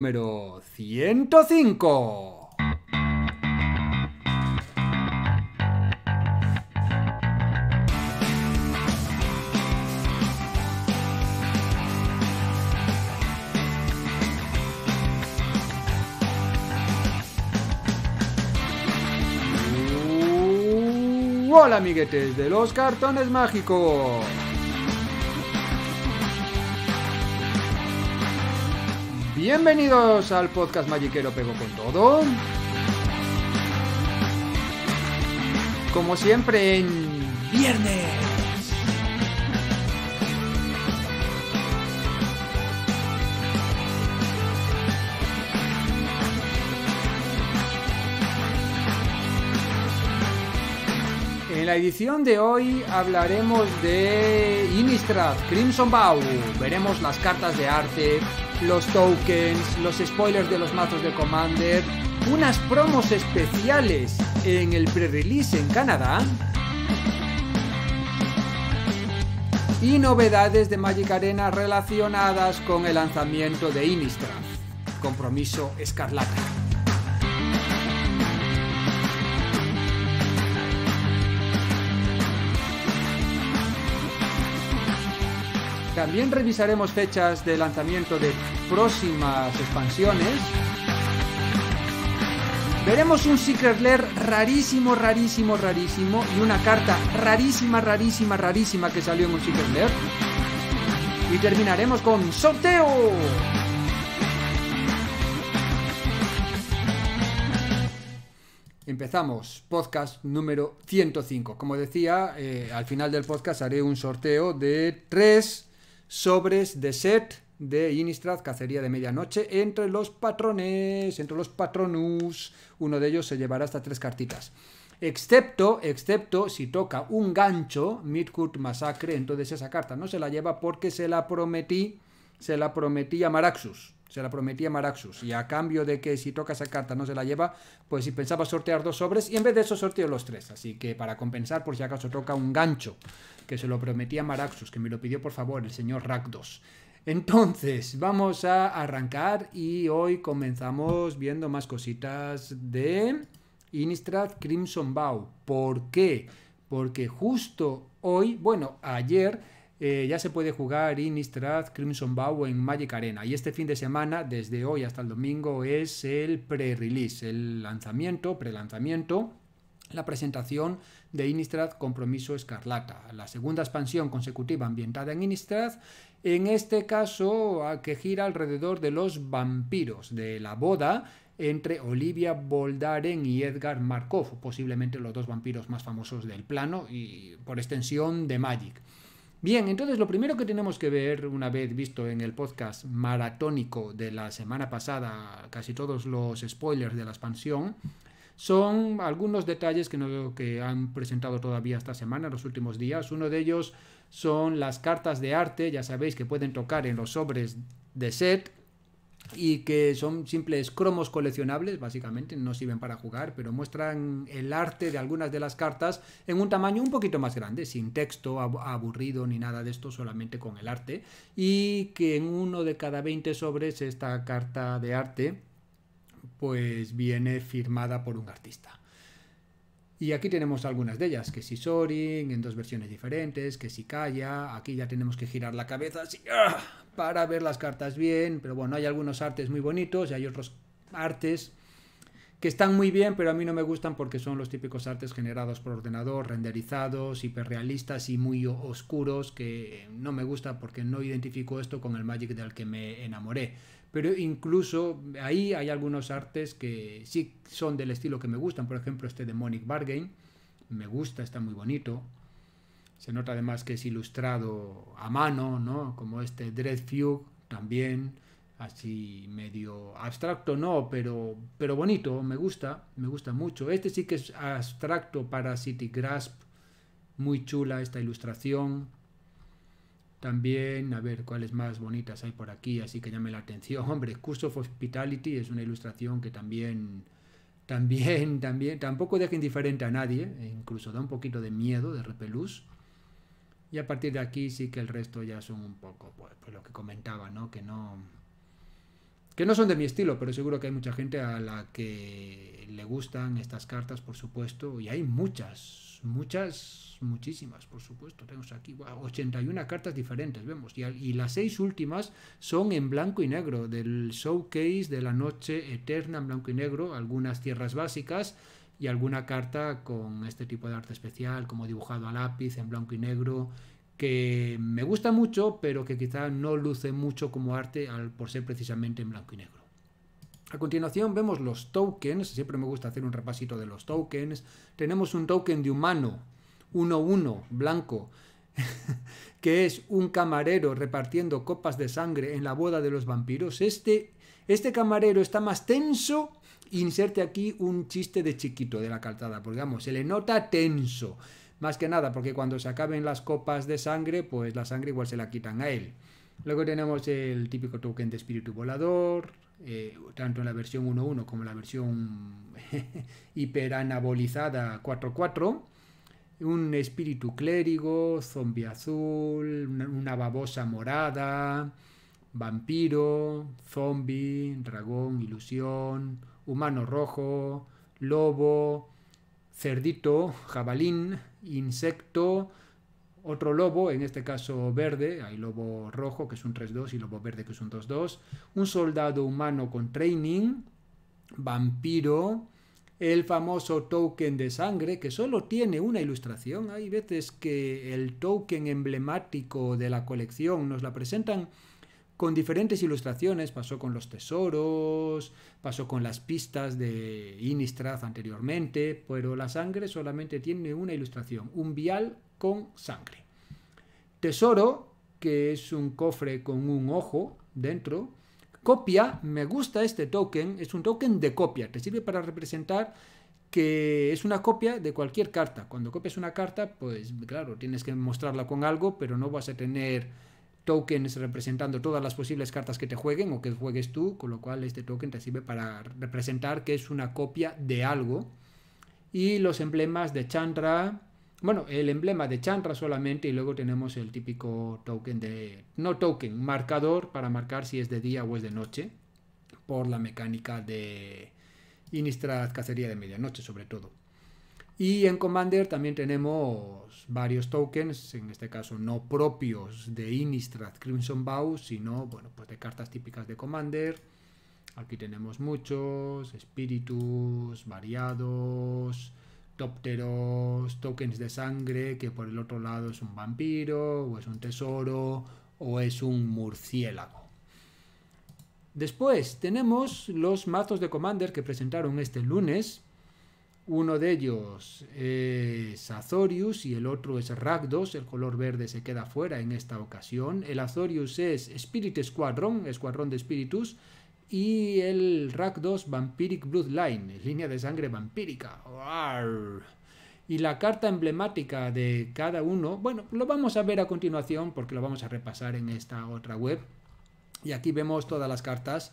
número 105. Hola amiguetes de los cartones mágicos. Bienvenidos al podcast Magiquero Pego con Todo. Como siempre en viernes. En la edición de hoy hablaremos de Innistrad, Crimson Bow. Veremos las cartas de arte, los tokens, los spoilers de los mazos de Commander, unas promos especiales en el pre-release en Canadá y novedades de Magic Arena relacionadas con el lanzamiento de Innistrad, compromiso escarlata. También revisaremos fechas de lanzamiento de próximas expansiones. Veremos un Secret Lair rarísimo, rarísimo, rarísimo y una carta rarísima, rarísima, rarísima que salió en un Secret Lair. Y terminaremos con sorteo. Empezamos, podcast número 105. Como decía, eh, al final del podcast haré un sorteo de tres sobres de set de Inistrad, Cacería de Medianoche, entre los patrones, entre los patronus. Uno de ellos se llevará hasta tres cartitas. Excepto, excepto si toca un gancho, Midcourt Masacre, entonces esa carta no se la lleva porque se la prometí, se la prometí a Maraxus. Se la prometí a Maraxus. Y a cambio de que si toca esa carta no se la lleva, pues si pensaba sortear dos sobres, y en vez de eso sorteo los tres. Así que para compensar, por si acaso toca un gancho que se lo prometía a Maraxus, que me lo pidió por favor el señor Rakdos. Entonces, vamos a arrancar y hoy comenzamos viendo más cositas de Inistrad Crimson Bow. ¿Por qué? Porque justo hoy, bueno, ayer eh, ya se puede jugar Inistrad Crimson Bow en Magic Arena. Y este fin de semana, desde hoy hasta el domingo, es el pre-release, el lanzamiento, pre-lanzamiento, la presentación de Innistrad Compromiso Escarlata, la segunda expansión consecutiva ambientada en Innistrad, en este caso que gira alrededor de los vampiros, de la boda entre Olivia Boldaren y Edgar Markov, posiblemente los dos vampiros más famosos del plano y por extensión de Magic. Bien, entonces lo primero que tenemos que ver, una vez visto en el podcast maratónico de la semana pasada casi todos los spoilers de la expansión, son algunos detalles que, han presentado todavía esta semana, los últimos días. Uno de ellos son las cartas de arte, ya sabéis que pueden tocar en los sobres de set, y que son simples cromos coleccionables, básicamente, no sirven para jugar, pero muestran el arte de algunas de las cartas en un tamaño un poquito más grande, sin texto aburrido ni nada de esto, solamente con el arte, y que en uno de cada 20 sobres esta carta de arte pues viene firmada por un artista. Y aquí tenemos algunas de ellas, que si sorry en dos versiones diferentes, que si calla aquí ya tenemos que girar la cabeza ¡ah! para ver las cartas bien, pero bueno, hay algunos artes muy bonitos y hay otros artes que están muy bien, pero a mí no me gustan porque son los típicos artes generados por ordenador, renderizados, hiperrealistas y muy oscuros, que no me gusta porque no identifico esto con el Magic del que me enamoré pero incluso ahí hay algunos artes que sí son del estilo que me gustan, por ejemplo este de Monique Bargain, me gusta, está muy bonito, se nota además que es ilustrado a mano, ¿no? Como este Dread también, así medio abstracto, no, pero, pero bonito, me gusta, me gusta mucho. Este sí que es abstracto para City Grasp, muy chula esta ilustración. También, a ver, cuáles más bonitas hay por aquí, así que llame la atención. Hombre, Curse of Hospitality es una ilustración que también, también, también, tampoco deja indiferente a nadie, e incluso da un poquito de miedo, de repelús. Y a partir de aquí sí que el resto ya son un poco, pues, pues lo que comentaba, ¿no? Que no, que no son de mi estilo, pero seguro que hay mucha gente a la que le gustan estas cartas, por supuesto, y hay muchas, muchas, muchísimas, por supuesto. Tenemos aquí 81 cartas diferentes, vemos. Y, las seis últimas son en blanco y negro, del showcase de la noche eterna en blanco y negro, algunas tierras básicas y alguna carta con este tipo de arte especial, como dibujado a lápiz en blanco y negro, que me gusta mucho, pero que quizá no luce mucho como arte al, por ser precisamente en blanco y negro. A continuación vemos los tokens, siempre me gusta hacer un repasito de los tokens. Tenemos un token de humano, 1-1, blanco, que es un camarero repartiendo copas de sangre en la boda de los vampiros. Este, este camarero está más tenso. Inserte aquí un chiste de chiquito de la cartada. porque vamos, se le nota tenso. Más que nada, porque cuando se acaben las copas de sangre, pues la sangre igual se la quitan a él. Luego tenemos el típico token de espíritu volador, eh, tanto en la versión 1.1 como en la versión hiperanabolizada 4.4, un espíritu clérigo, zombie azul, una, babosa morada, vampiro, zombie, dragón, ilusión, humano rojo, lobo, cerdito, jabalín, insecto, otro lobo, en este caso verde, hay lobo rojo que es un 3-2 y lobo verde que es un 2-2, un soldado humano con training, vampiro, el famoso token de sangre que solo tiene una ilustración. Hay veces que el token emblemático de la colección nos la presentan con diferentes ilustraciones, pasó con los tesoros, pasó con las pistas de Innistrad anteriormente, pero la sangre solamente tiene una ilustración, un vial con sangre. Tesoro, que es un cofre con un ojo dentro. Copia, me gusta este token, es un token de copia, te sirve para representar que es una copia de cualquier carta. Cuando copias una carta, pues claro, tienes que mostrarla con algo, pero no vas a tener tokens representando todas las posibles cartas que te jueguen o que juegues tú, con lo cual este token te sirve para representar que es una copia de algo. Y los emblemas de Chandra, bueno, el emblema de Chandra solamente y luego tenemos el típico token de... No token, marcador para marcar si es de día o es de noche por la mecánica de Inistrad Cacería de Medianoche sobre todo. Y en Commander también tenemos varios tokens, en este caso no propios de Innistrad Crimson Bow, sino bueno, pues de cartas típicas de Commander. Aquí tenemos muchos, espíritus, variados, Tópteros, tokens de sangre, que por el otro lado es un vampiro, o es un tesoro, o es un murciélago. Después tenemos los mazos de Commander que presentaron este lunes. Uno de ellos es Azorius y el otro es Ragdos. El color verde se queda fuera en esta ocasión. El Azorius es Spirit Squadron, Escuadrón de Espíritus y el Rack 2 Vampiric Bloodline, línea de sangre vampírica. Y la carta emblemática de cada uno, bueno, lo vamos a ver a continuación porque lo vamos a repasar en esta otra web. Y aquí vemos todas las cartas.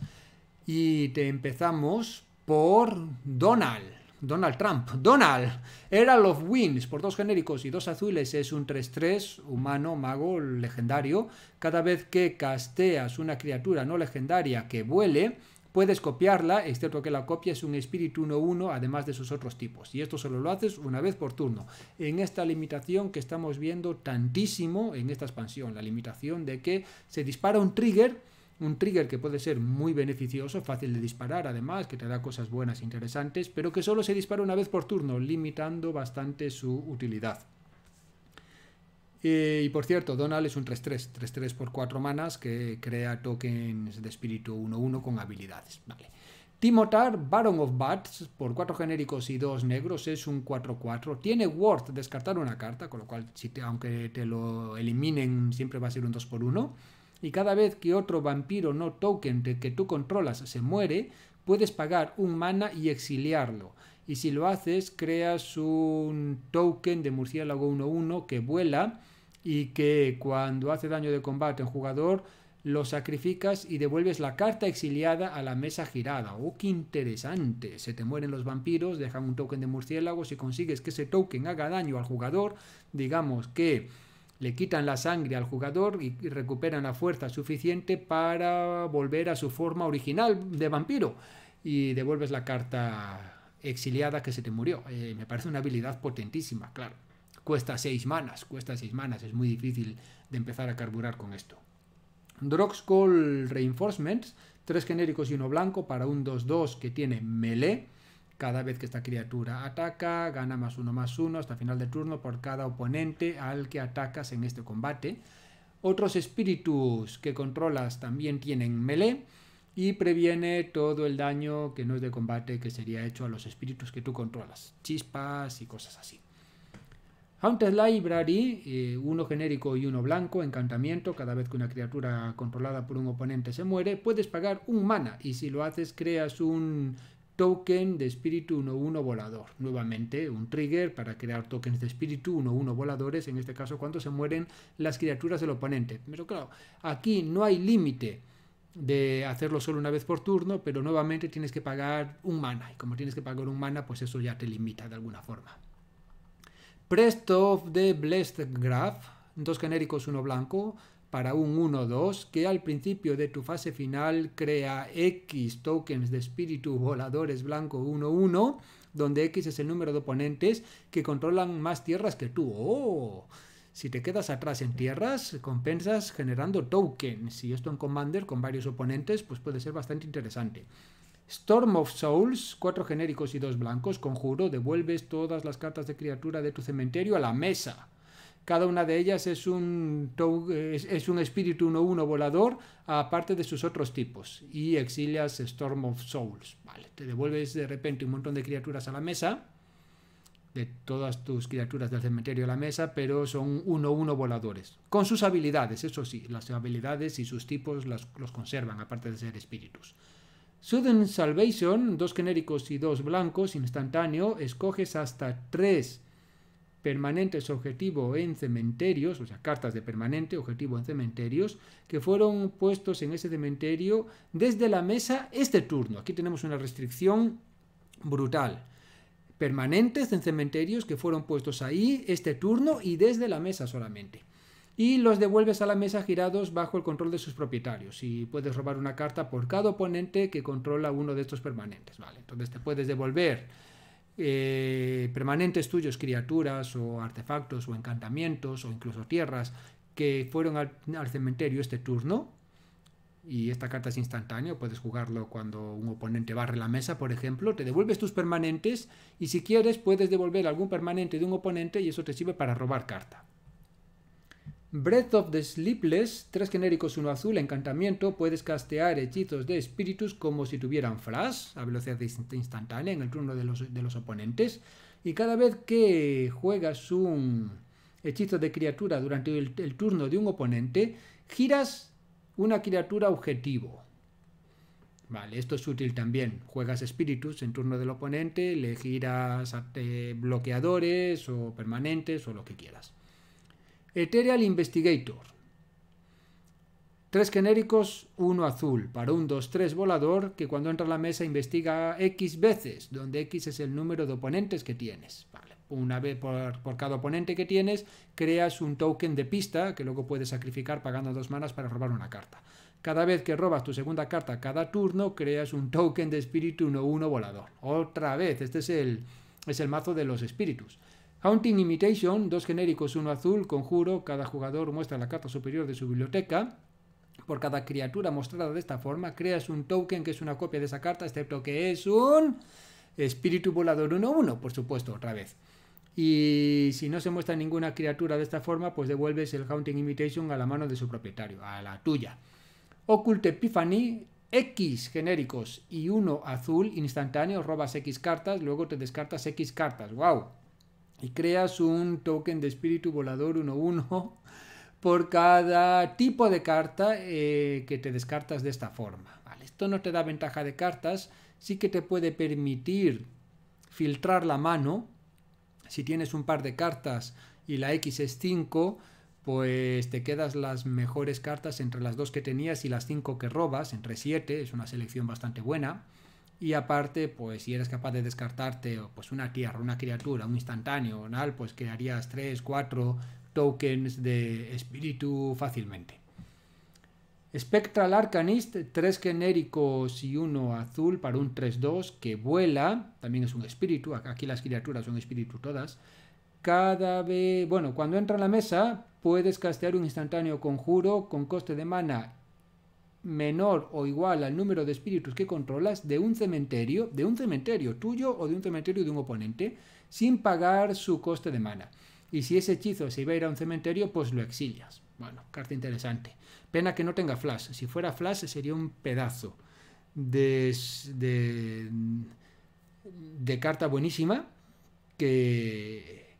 Y te empezamos por Donald. Donald Trump. Donald, era of Winds, por dos genéricos y dos azules, es un 3-3, humano, mago, legendario. Cada vez que casteas una criatura no legendaria que vuele, puedes copiarla, excepto que la copia es un espíritu 1-1, además de sus otros tipos. Y esto solo lo haces una vez por turno. En esta limitación que estamos viendo tantísimo en esta expansión, la limitación de que se dispara un trigger un trigger que puede ser muy beneficioso, fácil de disparar además, que te da cosas buenas, e interesantes, pero que solo se dispara una vez por turno, limitando bastante su utilidad. Eh, y, por cierto, Donald es un 3-3, 3-3 por 4 manas que crea tokens de espíritu 1-1 con habilidades. Vale. Timotar, Baron of Bats, por 4 genéricos y 2 negros, es un 4-4. Tiene worth descartar una carta, con lo cual, si aunque te lo eliminen, siempre va a ser un 2 por 1 y cada vez que otro vampiro no token que tú controlas se muere, puedes pagar un mana y exiliarlo. Y si lo haces, creas un token de murciélago 1-1 que vuela y que cuando hace daño de combate a un jugador, lo sacrificas y devuelves la carta exiliada a la mesa girada. ¡Oh, qué interesante! Se te mueren los vampiros, dejan un token de murciélago. Si consigues que ese token haga daño al jugador, digamos que le quitan la sangre al jugador y, recuperan la fuerza suficiente para volver a su forma original de vampiro y devuelves la carta exiliada que se te murió. Eh, me parece una habilidad potentísima, claro. Cuesta 6 manas, cuesta seis manas, es muy difícil de empezar a carburar con esto. Call Reinforcements, tres genéricos y uno blanco para un 2-2 que tiene melee. Cada vez que esta criatura ataca, gana más uno más uno hasta final de turno por cada oponente al que atacas en este combate. Otros espíritus que controlas también tienen melee y previene todo el daño que no es de combate que sería hecho a los espíritus que tú controlas, chispas y cosas así. Haunted Library, eh, uno genérico y uno blanco, encantamiento, cada vez que una criatura controlada por un oponente se muere, puedes pagar un mana y si lo haces creas un token de espíritu 1-1 volador. Nuevamente un trigger para crear tokens de espíritu 1-1 voladores, en este caso cuando se mueren las criaturas del oponente. Pero claro, aquí no hay límite de hacerlo solo una vez por turno, pero nuevamente tienes que pagar un mana. Y como tienes que pagar un mana, pues eso ya te limita de alguna forma. Presto the Blessed Graph, dos genéricos, uno blanco, para un 1-2 que al principio de tu fase final crea X tokens de espíritu voladores blanco 1-1, donde X es el número de oponentes que controlan más tierras que tú. ¡Oh! Si te quedas atrás en tierras, compensas generando tokens. Y esto en Commander con varios oponentes, pues puede ser bastante interesante. Storm of Souls, cuatro genéricos y dos blancos, conjuro, devuelves todas las cartas de criatura de tu cementerio a la mesa. Cada una de ellas es un, es, un espíritu 1-1 volador, aparte de sus otros tipos. Y exilias Storm of Souls. Vale, te devuelves de repente un montón de criaturas a la mesa, de todas tus criaturas del cementerio a la mesa, pero son 1-1 voladores. Con sus habilidades, eso sí, las habilidades y sus tipos los conservan, aparte de ser espíritus. Sudden Salvation, dos genéricos y dos blancos, instantáneo, escoges hasta tres permanentes objetivo en cementerios, o sea, cartas de permanente objetivo en cementerios, que fueron puestos en ese cementerio desde la mesa este turno. Aquí tenemos una restricción brutal. Permanentes en cementerios que fueron puestos ahí este turno y desde la mesa solamente y los devuelves a la mesa girados bajo el control de sus propietarios. Y puedes robar una carta por cada oponente que controla uno de estos permanentes. Vale, entonces te puedes devolver eh, permanentes tuyos, criaturas o artefactos o encantamientos o incluso tierras que fueron al, al cementerio este turno, y esta carta es instantánea, puedes jugarlo cuando un oponente barre la mesa, por ejemplo, te devuelves tus permanentes y si quieres puedes devolver algún permanente de un oponente y eso te sirve para robar carta. Breath of the Sleepless, tres genéricos, uno azul, encantamiento, puedes castear hechizos de espíritus como si tuvieran flash, a velocidad instantánea en el turno de los, oponentes, y cada vez que juegas un hechizo de criatura durante el, el turno de un oponente, giras una criatura objetivo. Vale, esto es útil también. Juegas espíritus en turno del oponente, le giras bloqueadores o permanentes o lo que quieras. Ethereal Investigator. Tres genéricos, uno azul, para un 2-3 volador que cuando entra a la mesa investiga X veces, donde X es el número de oponentes que tienes. Una vez por, cada oponente que tienes, creas un token de pista que luego puedes sacrificar pagando dos manas para robar una carta. Cada vez que robas tu segunda carta cada turno, creas un token de espíritu 1-1 volador. Otra vez, este es es el mazo de los espíritus. Haunting Imitation, dos genéricos, uno azul, conjuro, cada jugador muestra la carta superior de su biblioteca. Por cada criatura mostrada de esta forma, creas un token que es una copia de esa carta, excepto que es un espíritu volador 1-1, por supuesto, otra vez. Y si no se muestra ninguna criatura de esta forma, pues devuelves el Haunting Imitation a la mano de su propietario, a la tuya. Oculte Epiphany, X genéricos y uno azul instantáneo, robas X cartas, luego te descartas X cartas. ¡Wow! y creas un token de espíritu volador 1-1 por cada tipo de carta eh, que te descartas de esta forma. esto no te da ventaja de cartas, sí que te puede permitir filtrar la mano. Si tienes un par de cartas y la X es 5, pues te quedas las mejores cartas entre las dos que tenías y las 5 que robas, entre 7, es una selección bastante buena. Y aparte, pues si eres capaz de descartarte pues una tierra, una criatura, un instantáneo, al pues crearías 3, 4 tokens de espíritu fácilmente. Spectral Arcanist, 3 genéricos y 1 azul para un 3-2 que vuela, también es un espíritu, aquí las criaturas son espíritu todas. Cada vez, bueno, cuando entra en la mesa puedes castear un instantáneo conjuro con coste de mana menor o igual al número de espíritus que controlas de un cementerio, de un cementerio tuyo o de un cementerio de un oponente, sin pagar su coste de mana. Y si ese hechizo se iba a ir a un cementerio, pues lo exilias. Bueno, carta interesante. Pena que no tenga flash. Si fuera flash sería un pedazo de, de, carta buenísima que,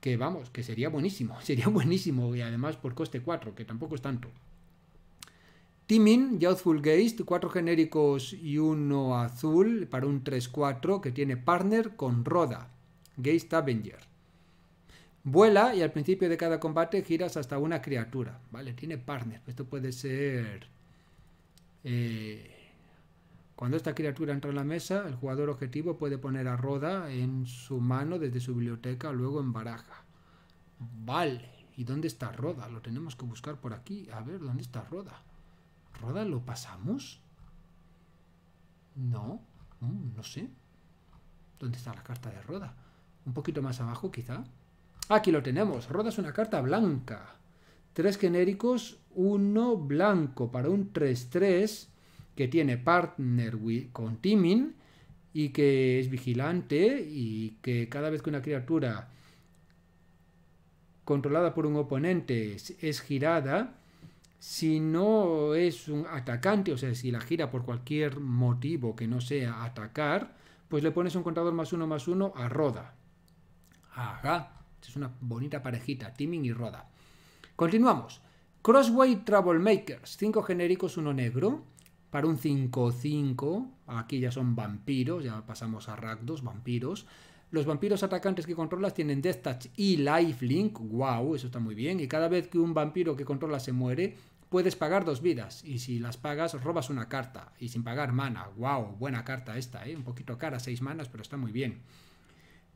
que vamos, que sería buenísimo, sería buenísimo y además por coste 4, que tampoco es tanto. Timin, Youthful Geist, cuatro genéricos y uno azul para un 3-4 que tiene partner con Roda, Geist Avenger. Vuela y al principio de cada combate giras hasta una criatura. Vale, tiene partner. Esto puede ser... Eh, cuando esta criatura entra en la mesa, el jugador objetivo puede poner a Roda en su mano desde su biblioteca, luego en baraja. Vale. ¿Y dónde está Roda? Lo tenemos que buscar por aquí. A ver, ¿dónde está Roda? Roda lo pasamos? No, mm, no sé. ¿Dónde está la carta de Roda? Un poquito más abajo, quizá. Aquí lo tenemos. Roda es una carta blanca. Tres genéricos, uno blanco para un 3-3 que tiene partner con Timin y que es vigilante y que cada vez que una criatura controlada por un oponente es girada, si no es un atacante, o sea, si la gira por cualquier motivo que no sea atacar, pues le pones un contador más uno más uno a Roda. Ajá, es una bonita parejita, Timing y Roda. Continuamos. Crossway Troublemakers, 5 genéricos, uno negro, para un 5-5, aquí ya son vampiros, ya pasamos a Ragdos, vampiros. Los vampiros atacantes que controlas tienen Death Touch y Lifelink. ¡Wow! Eso está muy bien. Y cada vez que un vampiro que controlas se muere, puedes pagar dos vidas. Y si las pagas, robas una carta. Y sin pagar mana. ¡Wow! Buena carta esta, ¿eh? Un poquito cara, seis manas, pero está muy bien.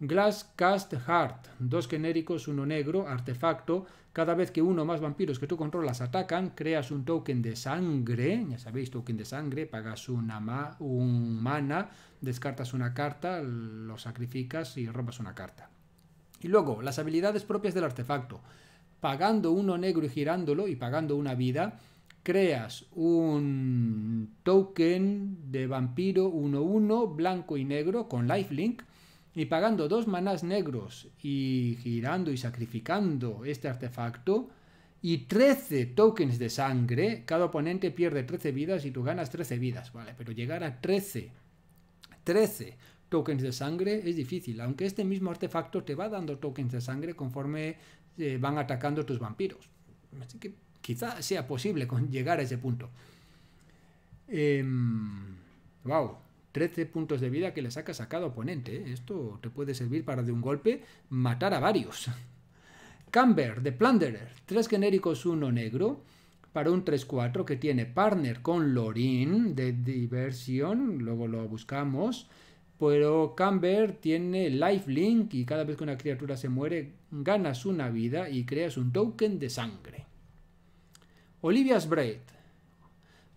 Glass Cast Heart, dos genéricos, uno negro, artefacto. Cada vez que uno o más vampiros que tú controlas atacan, creas un token de sangre. Ya sabéis, token de sangre, pagas una un mana, descartas una carta, lo sacrificas y robas una carta. Y luego, las habilidades propias del artefacto. Pagando uno negro y girándolo y pagando una vida, creas un token de vampiro 1-1, blanco y negro, con lifelink y pagando dos manás negros y girando y sacrificando este artefacto y 13 tokens de sangre, cada oponente pierde 13 vidas y tú ganas 13 vidas, ¿vale? Pero llegar a 13, 13 tokens de sangre es difícil, aunque este mismo artefacto te va dando tokens de sangre conforme eh, van atacando tus vampiros. Así que quizá sea posible con llegar a ese punto. Em, wow, 13 puntos de vida que le sacas a cada oponente. ¿eh? Esto te puede servir para de un golpe matar a varios. Camber, de Plunderer, Tres genéricos, uno negro, para un 3-4 que tiene partner con Lorin de Diversión, luego lo buscamos. Pero Camber tiene lifelink y cada vez que una criatura se muere, ganas una vida y creas un token de sangre. Olivia's Braid,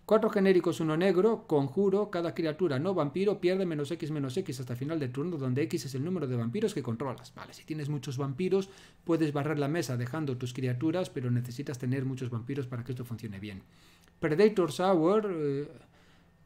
Cuatro genéricos, uno negro, conjuro, cada criatura no vampiro pierde menos X menos X hasta final de turno, donde X es el número de vampiros que controlas. Vale, si tienes muchos vampiros, puedes barrer la mesa dejando tus criaturas, pero necesitas tener muchos vampiros para que esto funcione bien. predator Hour... Eh,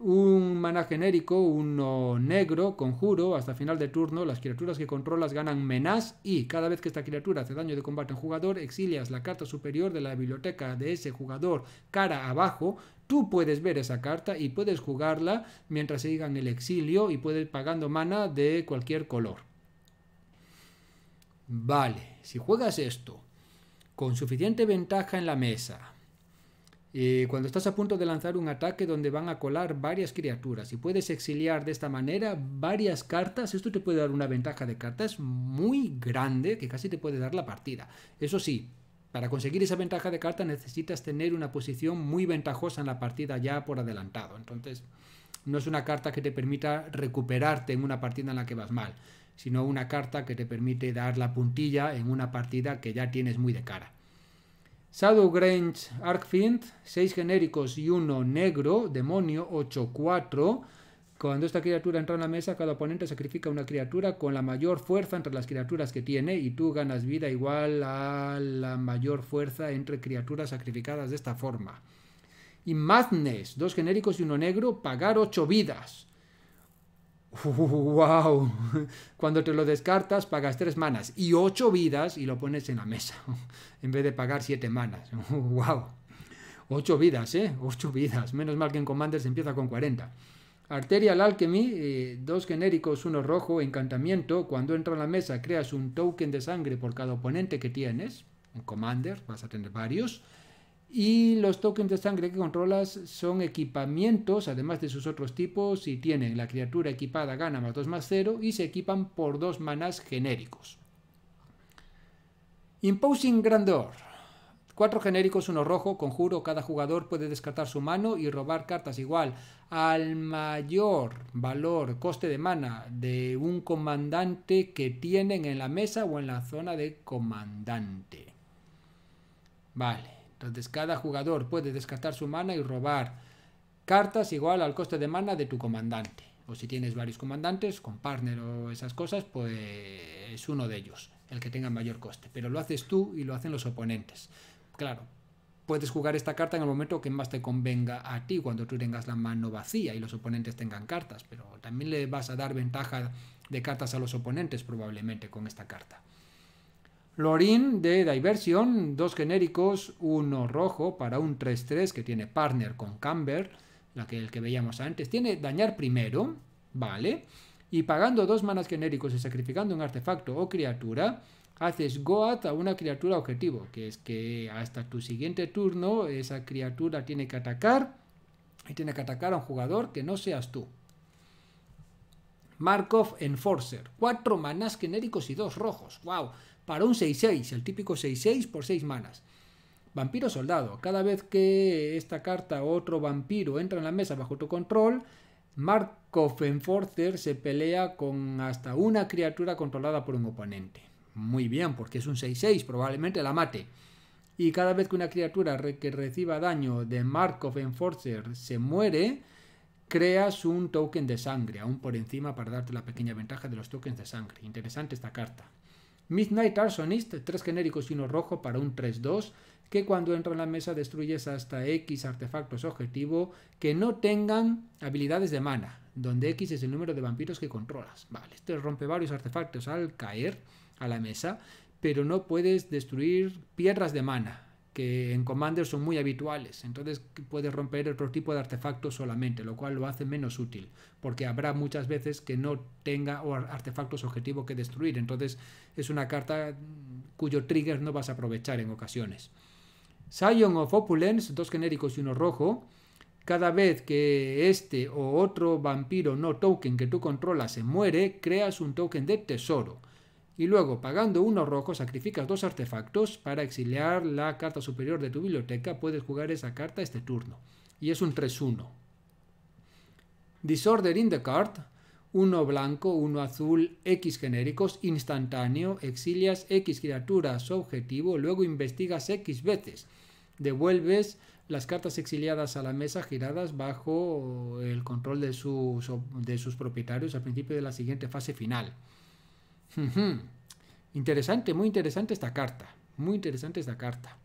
un mana genérico, uno negro, conjuro, hasta final de turno, las criaturas que controlas ganan menas y cada vez que esta criatura hace daño de combate a un jugador, exilias la carta superior de la biblioteca de ese jugador cara abajo. Tú puedes ver esa carta y puedes jugarla mientras sigan en el exilio y puedes pagando mana de cualquier color. Vale, si juegas esto con suficiente ventaja en la mesa, eh, cuando estás a punto de lanzar un ataque donde van a colar varias criaturas y puedes exiliar de esta manera varias cartas, esto te puede dar una ventaja de cartas muy grande que casi te puede dar la partida. Eso sí, para conseguir esa ventaja de carta necesitas tener una posición muy ventajosa en la partida ya por adelantado. Entonces, no es una carta que te permita recuperarte en una partida en la que vas mal, sino una carta que te permite dar la puntilla en una partida que ya tienes muy de cara. Shadow Grange seis 6 genéricos y 1 negro, demonio 8-4. Cuando esta criatura entra en la mesa, cada oponente sacrifica una criatura con la mayor fuerza entre las criaturas que tiene y tú ganas vida igual a la mayor fuerza entre criaturas sacrificadas de esta forma. Y Madness, dos genéricos y uno negro, pagar 8 vidas. ¡Wow! Cuando te lo descartas, pagas tres manas y ocho vidas y lo pones en la mesa, en vez de pagar siete manas. ¡Wow! Ocho vidas, ¿eh? Ocho vidas. Menos mal que en Commander se empieza con 40. Arterial Alchemy, eh, dos genéricos, uno rojo, encantamiento. Cuando entra en la mesa, creas un token de sangre por cada oponente que tienes. En Commander vas a tener varios. Y los tokens de sangre que controlas son equipamientos, además de sus otros tipos, Si tienen la criatura equipada gana más 2 más 0 y se equipan por dos manas genéricos. Imposing Grandeur. Cuatro genéricos, uno rojo, conjuro, cada jugador puede descartar su mano y robar cartas igual al mayor valor, coste de mana de un comandante que tienen en la mesa o en la zona de comandante. Vale. Entonces cada jugador puede descartar su mana y robar cartas igual al coste de mana de tu comandante. O si tienes varios comandantes, con partner o esas cosas, pues es uno de ellos, el que tenga mayor coste. Pero lo haces tú y lo hacen los oponentes. Claro, puedes jugar esta carta en el momento que más te convenga a ti, cuando tú tengas la mano vacía y los oponentes tengan cartas, pero también le vas a dar ventaja de cartas a los oponentes probablemente con esta carta. Lorin de Diversion, dos genéricos, uno rojo para un 3-3 que tiene partner con Camber, la que, el que veíamos antes. Tiene dañar primero, vale. Y pagando dos manas genéricos y sacrificando un artefacto o criatura, haces Goat a una criatura objetivo, que es que hasta tu siguiente turno esa criatura tiene que atacar y tiene que atacar a un jugador que no seas tú. Markov Enforcer, cuatro manas genéricos y dos rojos, wow para un 6-6, el típico 6-6 por 6 manas. Vampiro soldado. Cada vez que esta carta o otro vampiro entra en la mesa bajo tu control, Markov Enforcer se pelea con hasta una criatura controlada por un oponente. Muy bien, porque es un 6-6, probablemente la mate. Y cada vez que una criatura que reciba daño de Markov Enforcer se muere, creas un token de sangre, aún por encima para darte la pequeña ventaja de los tokens de sangre. Interesante esta carta. Midnight Arsonist, tres genéricos y uno rojo para un 3-2, que cuando entra en la mesa destruyes hasta X artefactos objetivo que no tengan habilidades de mana, donde X es el número de vampiros que controlas. Vale, este rompe varios artefactos al caer a la mesa, pero no puedes destruir piedras de mana que en Commander son muy habituales, entonces puedes romper otro tipo de artefactos solamente, lo cual lo hace menos útil, porque habrá muchas veces que no tenga artefactos objetivo que destruir, entonces es una carta cuyo trigger no vas a aprovechar en ocasiones. Scion of Opulence, dos genéricos y uno rojo, cada vez que este o otro vampiro no token que tú controlas se muere, creas un token de tesoro y luego, pagando uno rojo, sacrificas dos artefactos para exiliar la carta superior de tu biblioteca. Puedes jugar esa carta este turno. Y es un 3-1. Disorder in the card. Uno blanco, uno azul, X genéricos, instantáneo. Exilias X criaturas objetivo, luego investigas X veces. Devuelves las cartas exiliadas a la mesa giradas bajo el control de sus, de sus propietarios al principio de la siguiente fase final. Interesante, muy interesante esta carta. Muy interesante esta carta.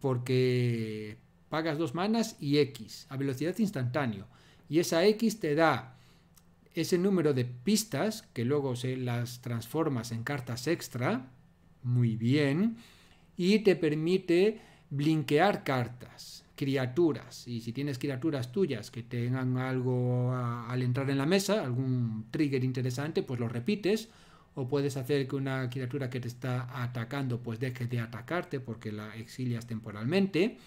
Porque pagas dos manas y X a velocidad instantánea Y esa X te da ese número de pistas que luego se las transformas en cartas extra. Muy bien. Y te permite blinquear cartas, criaturas. Y si tienes criaturas tuyas que tengan algo al entrar en la mesa, algún trigger interesante, pues lo repites o puedes hacer que una criatura que te está atacando pues deje de atacarte porque la exilias temporalmente,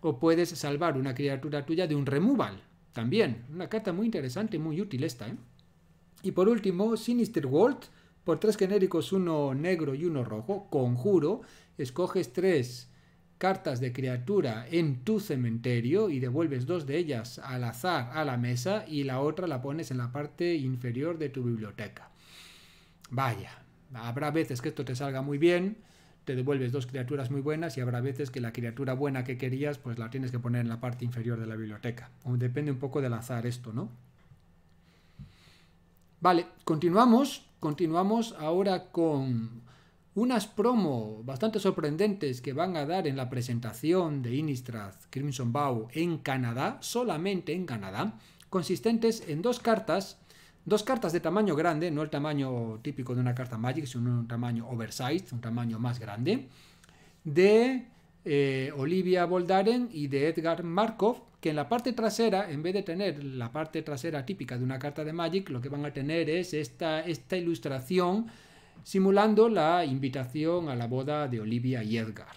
o puedes salvar una criatura tuya de un removal, también, una carta muy interesante, muy útil esta. ¿eh? Y por último, Sinister World, por tres genéricos, uno negro y uno rojo, conjuro, escoges tres cartas de criatura en tu cementerio y devuelves dos de ellas al azar a la mesa y la otra la pones en la parte inferior de tu biblioteca. Vaya, habrá veces que esto te salga muy bien, te devuelves dos criaturas muy buenas y habrá veces que la criatura buena que querías pues la tienes que poner en la parte inferior de la biblioteca. Depende un poco del azar esto, ¿no? Vale, continuamos, continuamos ahora con unas promo bastante sorprendentes que van a dar en la presentación de Innistrad Crimson Bow en Canadá, solamente en Canadá, consistentes en dos cartas Dos cartas de tamaño grande, no el tamaño típico de una carta Magic, sino un tamaño oversized, un tamaño más grande, de eh, Olivia Boldaren y de Edgar Markov, que en la parte trasera, en vez de tener la parte trasera típica de una carta de Magic, lo que van a tener es esta, esta ilustración simulando la invitación a la boda de Olivia y Edgar.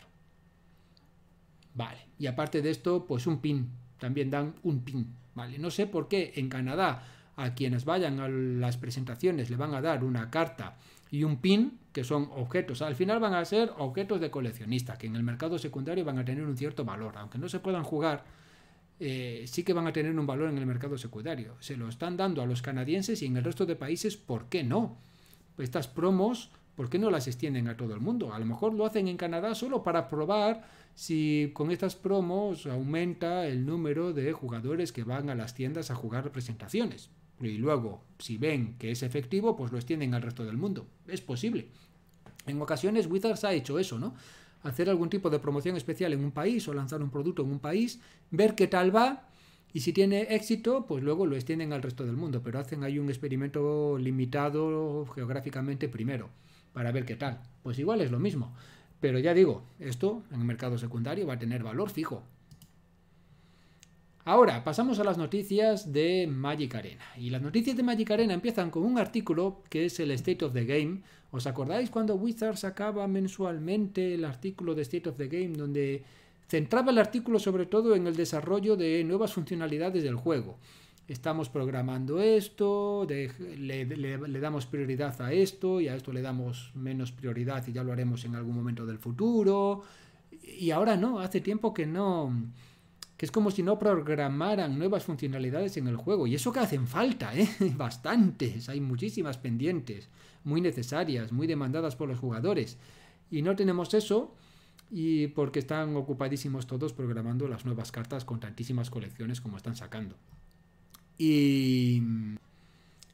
Vale, y aparte de esto, pues un pin, también dan un pin, ¿vale? No sé por qué en Canadá a quienes vayan a las presentaciones le van a dar una carta y un pin, que son objetos. Al final van a ser objetos de coleccionista, que en el mercado secundario van a tener un cierto valor. Aunque no se puedan jugar, eh, sí que van a tener un valor en el mercado secundario. Se lo están dando a los canadienses y en el resto de países, ¿por qué no? Estas promos, ¿por qué no las extienden a todo el mundo? A lo mejor lo hacen en Canadá solo para probar si con estas promos aumenta el número de jugadores que van a las tiendas a jugar presentaciones y luego, si ven que es efectivo, pues lo extienden al resto del mundo. Es posible. En ocasiones Wizards ha hecho eso, ¿no? Hacer algún tipo de promoción especial en un país o lanzar un producto en un país, ver qué tal va y si tiene éxito, pues luego lo extienden al resto del mundo, pero hacen ahí un experimento limitado geográficamente primero para ver qué tal. Pues igual es lo mismo. Pero ya digo, esto en el mercado secundario va a tener valor fijo, Ahora, pasamos a las noticias de Magic Arena. Y las noticias de Magic Arena empiezan con un artículo que es el State of the Game. ¿Os acordáis cuando Wizards sacaba mensualmente el artículo de State of the Game donde centraba el artículo sobre todo en el desarrollo de nuevas funcionalidades del juego? Estamos programando esto, le damos prioridad a esto y a esto le damos menos prioridad y ya lo haremos en algún momento del futuro. Y ahora no, hace tiempo que no que es como si no programaran nuevas funcionalidades en el juego. Y eso que hacen falta, ¿eh? Bastantes, hay muchísimas pendientes, muy necesarias, muy demandadas por los jugadores. Y no tenemos eso y porque están ocupadísimos todos programando las nuevas cartas con tantísimas colecciones como están sacando. Y...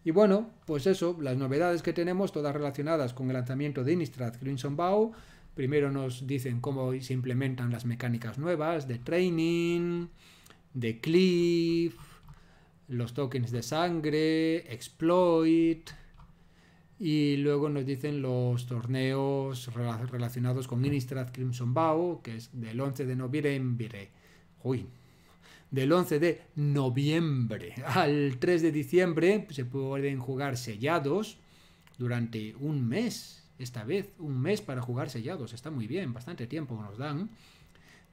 Y bueno, pues eso, las novedades que tenemos, todas relacionadas con el lanzamiento de Innistrad Crimson Bow, Primero nos dicen cómo se implementan las mecánicas nuevas de training, de cliff, los tokens de sangre, exploit. Y luego nos dicen los torneos relacionados con Ministrad Crimson Bow, que es del 11 de noviembre. Uy, del 11 de noviembre al 3 de diciembre se pueden jugar sellados durante un mes esta vez un mes para jugar sellados, está muy bien, bastante tiempo nos dan.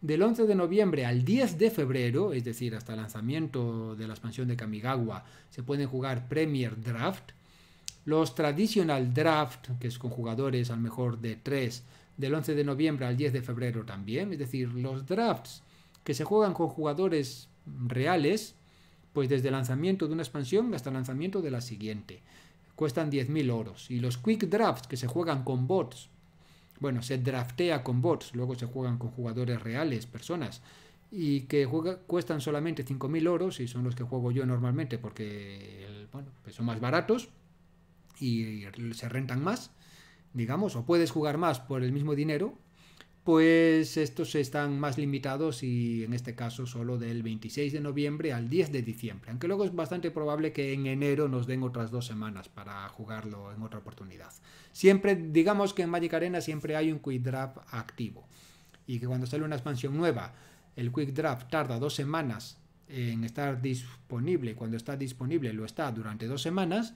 Del 11 de noviembre al 10 de febrero, es decir, hasta el lanzamiento de la expansión de Kamigawa, se pueden jugar Premier Draft. Los Traditional Draft, que es con jugadores al mejor de 3, del 11 de noviembre al 10 de febrero también. Es decir, los drafts que se juegan con jugadores reales, pues desde el lanzamiento de una expansión hasta el lanzamiento de la siguiente cuestan 10.000 euros, Y los quick drafts que se juegan con bots, bueno, se draftea con bots, luego se juegan con jugadores reales, personas, y que juega, cuestan solamente 5.000 euros, y son los que juego yo normalmente porque son más baratos y se rentan más, digamos, o puedes jugar más por el mismo dinero pues estos están más limitados y en este caso solo del 26 de noviembre al 10 de diciembre, aunque luego es bastante probable que en enero nos den otras dos semanas para jugarlo en otra oportunidad. Siempre, digamos que en Magic Arena siempre hay un Quick Draft activo y que cuando sale una expansión nueva, el Quick Draft tarda dos semanas en estar disponible, cuando está disponible lo está durante dos semanas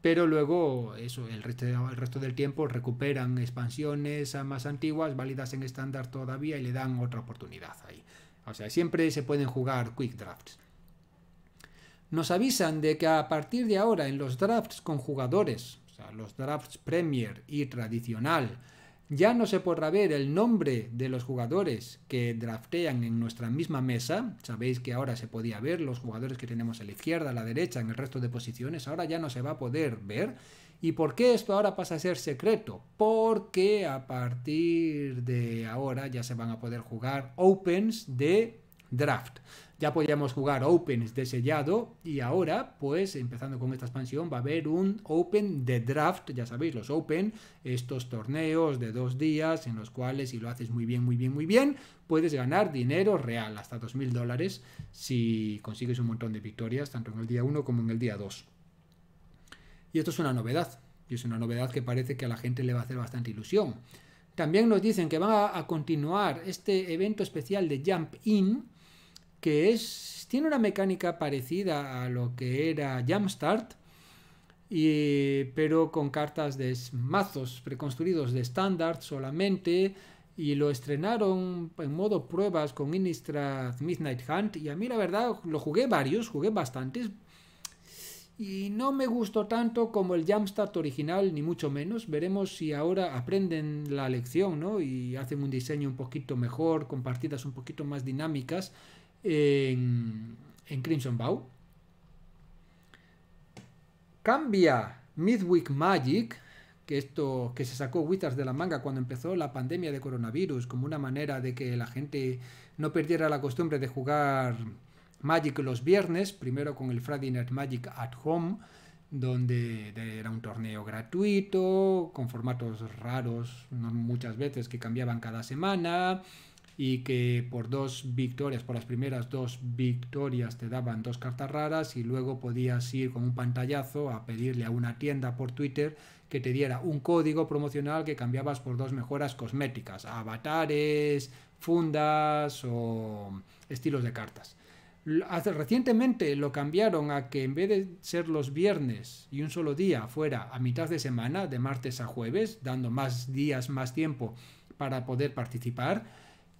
pero luego eso, el resto, del tiempo recuperan expansiones más antiguas, válidas en estándar todavía y le dan otra oportunidad ahí. O sea, siempre se pueden jugar quick drafts. Nos avisan de que a partir de ahora en los drafts con jugadores, o sea, los drafts Premier y tradicional, ya no se podrá ver el nombre de los jugadores que draftean en nuestra misma mesa. Sabéis que ahora se podía ver los jugadores que tenemos a la izquierda, a la derecha, en el resto de posiciones. Ahora ya no se va a poder ver. ¿Y por qué esto ahora pasa a ser secreto? Porque a partir de ahora ya se van a poder jugar opens de draft ya podíamos jugar opens de sellado y ahora, pues empezando con esta expansión, va a haber un open de draft, ya sabéis, los open, estos torneos de dos días en los cuales si lo haces muy bien, muy bien, muy bien, puedes ganar dinero real, hasta 2.000 dólares, si consigues un montón de victorias, tanto en el día 1 como en el día 2. Y esto es una novedad, y es una novedad que parece que a la gente le va a hacer bastante ilusión. También nos dicen que van a, continuar este evento especial de Jump In, que es, tiene una mecánica parecida a lo que era Jumpstart, pero con cartas de mazos preconstruidos de estándar solamente. Y lo estrenaron en modo pruebas con Innistrad Midnight Hunt. Y a mí, la verdad, lo jugué varios, jugué bastantes. Y no me gustó tanto como el Jamstart original, ni mucho menos. Veremos si ahora aprenden la lección, ¿no? Y hacen un diseño un poquito mejor, con partidas un poquito más dinámicas en, Crimson Bow. Cambia Midweek Magic, que esto que se sacó Wizards de la manga cuando empezó la pandemia de coronavirus, como una manera de que la gente no perdiera la costumbre de jugar Magic los viernes, primero con el Friday Night Magic at Home, donde era un torneo gratuito, con formatos raros muchas veces que cambiaban cada semana, y que por dos victorias, por las primeras dos victorias te daban dos cartas raras y luego podías ir con un pantallazo a pedirle a una tienda por Twitter que te diera un código promocional que cambiabas por dos mejoras cosméticas, avatares, fundas o estilos de cartas. recientemente lo cambiaron a que en vez de ser los viernes y un solo día fuera a mitad de semana, de martes a jueves, dando más días, más tiempo para poder participar,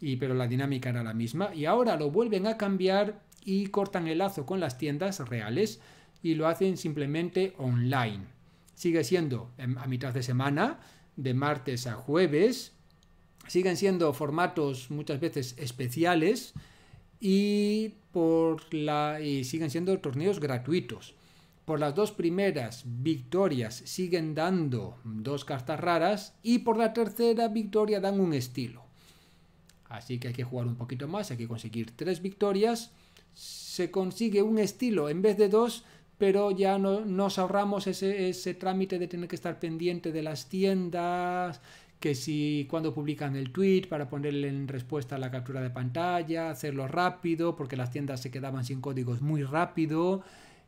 y, pero la dinámica era la misma. Y ahora lo vuelven a cambiar y cortan el lazo con las tiendas reales y lo hacen simplemente online. Sigue siendo em, a mitad de semana, de martes a jueves. Siguen siendo formatos muchas veces especiales y, por la, y siguen siendo torneos gratuitos. Por las dos primeras victorias siguen dando dos cartas raras y por la tercera victoria dan un estilo. Así que hay que jugar un poquito más, hay que conseguir tres victorias. Se consigue un estilo en vez de dos, pero ya no, nos ahorramos ese, ese trámite de tener que estar pendiente de las tiendas, que si cuando publican el tweet para ponerle en respuesta a la captura de pantalla, hacerlo rápido, porque las tiendas se quedaban sin códigos muy rápido.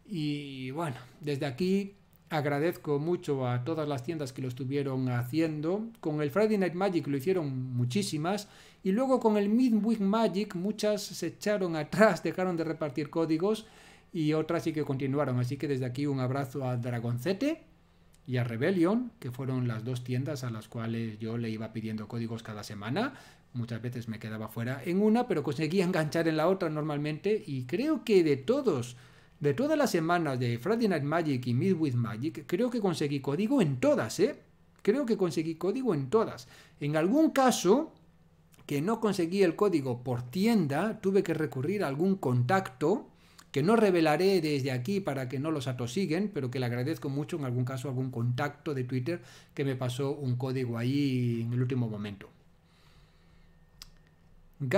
Y bueno, desde aquí Agradezco mucho a todas las tiendas que lo estuvieron haciendo. Con el Friday Night Magic lo hicieron muchísimas. Y luego con el Midweek Magic muchas se echaron atrás, dejaron de repartir códigos y otras sí que continuaron. Así que desde aquí un abrazo a Dragoncete y a Rebellion, que fueron las dos tiendas a las cuales yo le iba pidiendo códigos cada semana. Muchas veces me quedaba fuera en una, pero conseguía enganchar en la otra normalmente. Y creo que de todos de todas las semanas de Friday Night Magic y with Magic, creo que conseguí código en todas, ¿eh? Creo que conseguí código en todas. En algún caso que no conseguí el código por tienda, tuve que recurrir a algún contacto que no revelaré desde aquí para que no los atosiguen, pero que le agradezco mucho en algún caso algún contacto de Twitter que me pasó un código ahí en el último momento.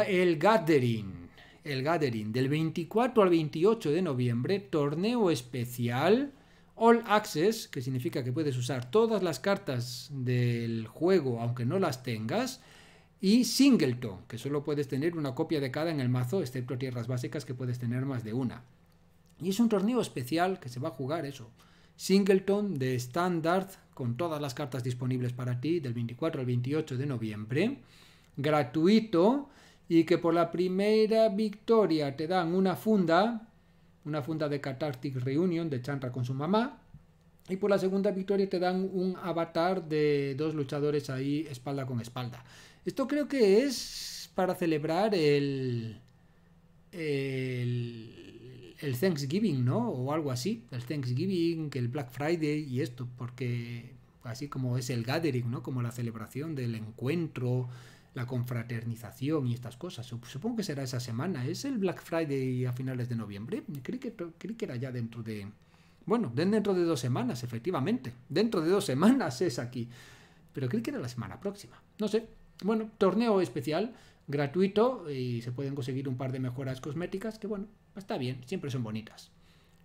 El Gathering el Gathering del 24 al 28 de noviembre, torneo especial All Access, que significa que puedes usar todas las cartas del juego aunque no las tengas, y Singleton, que solo puedes tener una copia de cada en el mazo, excepto tierras básicas que puedes tener más de una. Y es un torneo especial que se va a jugar eso. Singleton de estándar con todas las cartas disponibles para ti del 24 al 28 de noviembre. Gratuito y que por la primera victoria te dan una funda, una funda de Catartic Reunion de Chantra con su mamá, y por la segunda victoria te dan un avatar de dos luchadores ahí espalda con espalda. Esto creo que es para celebrar el, el, el Thanksgiving, ¿no? O algo así, el Thanksgiving, el Black Friday y esto, porque así como es el gathering, ¿no? Como la celebración del encuentro, la confraternización y estas cosas. Supongo que será esa semana. Es el Black Friday a finales de noviembre. Creí que, creí que era ya dentro de... Bueno, dentro de dos semanas, efectivamente. Dentro de dos semanas es aquí. Pero creo que era la semana próxima. No sé. Bueno, torneo especial, gratuito, y se pueden conseguir un par de mejoras cosméticas que, bueno, está bien, siempre son bonitas.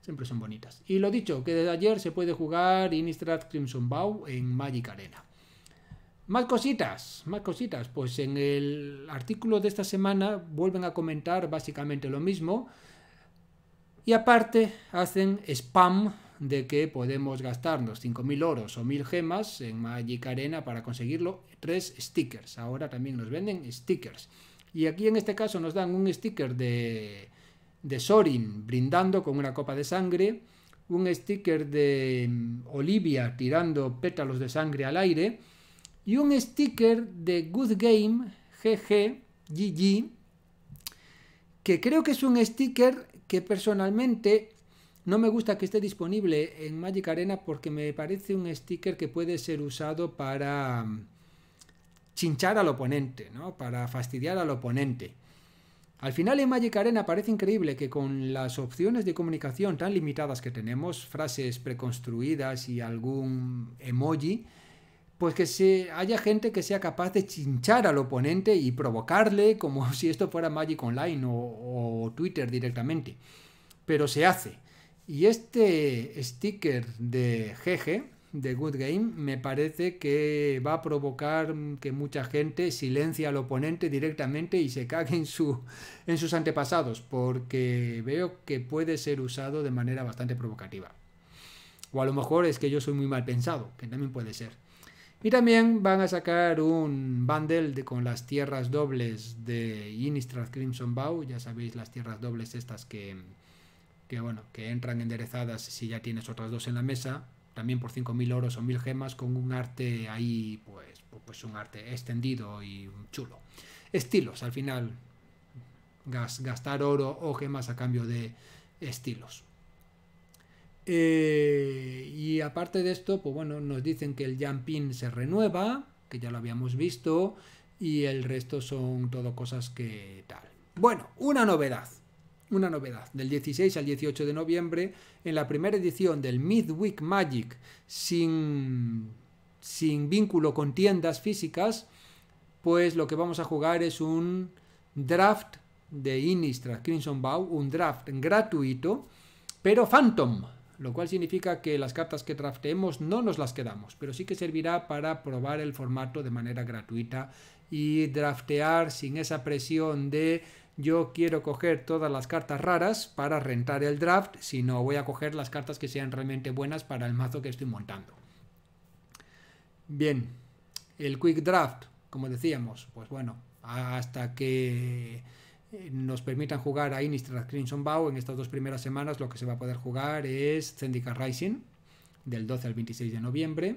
Siempre son bonitas. Y lo dicho, que desde ayer se puede jugar Innistrad Crimson Bow en Magic Arena. Más cositas, más cositas. Pues en el artículo de esta semana vuelven a comentar básicamente lo mismo. Y aparte hacen spam de que podemos gastarnos 5.000 oros o 1.000 gemas en Magic Arena para conseguirlo. Tres stickers. Ahora también nos venden stickers. Y aquí en este caso nos dan un sticker de, de Sorin brindando con una copa de sangre. Un sticker de mm, Olivia tirando pétalos de sangre al aire y un sticker de Good Game GG, GG, que creo que es un sticker que personalmente no me gusta que esté disponible en Magic Arena porque me parece un sticker que puede ser usado para mm, chinchar al oponente, ¿no? Para fastidiar al oponente. Al final en Magic Arena parece increíble que con las opciones de comunicación tan limitadas que tenemos, frases preconstruidas y algún emoji, pues que haya gente que sea capaz de chinchar al oponente y provocarle como si esto fuera Magic Online o, Twitter directamente. Pero se hace. Y este sticker de GG, de Good Game, me parece que va a provocar que mucha gente silencie al oponente directamente y se cague en, su, en sus antepasados, porque veo que puede ser usado de manera bastante provocativa. O a lo mejor es que yo soy muy mal pensado, que también puede ser. Y también van a sacar un bundle de, con las tierras dobles de Innistrad Crimson Bow. Ya sabéis, las tierras dobles estas que, bueno, que entran enderezadas si ya tienes otras dos en la mesa. También por 5.000 oros o 1.000 gemas con un arte ahí, pues, pues un arte extendido y chulo. Estilos, al final, gastar oro o gemas a cambio de estilos. Eh, y aparte de esto, pues bueno, nos dicen que el Jumping se renueva, que ya lo habíamos visto, y el resto son todo cosas que tal. Bueno, una novedad, una novedad. Del 16 al 18 de noviembre, en la primera edición del Midweek Magic, sin, sin vínculo con tiendas físicas, pues lo que vamos a jugar es un draft de Innistrad Crimson Bow, un draft gratuito, pero Phantom lo cual significa que las cartas que drafteemos no nos las quedamos, pero sí que servirá para probar el formato de manera gratuita y draftear sin esa presión de yo quiero coger todas las cartas raras para rentar el draft, sino voy a coger las cartas que sean realmente buenas para el mazo que estoy montando. Bien, el quick draft, como decíamos, pues bueno, hasta que nos permitan jugar a Innistrad Crimson Bow en estas dos primeras semanas lo que se va a poder jugar es Zendikar Rising del 12 al 26 de noviembre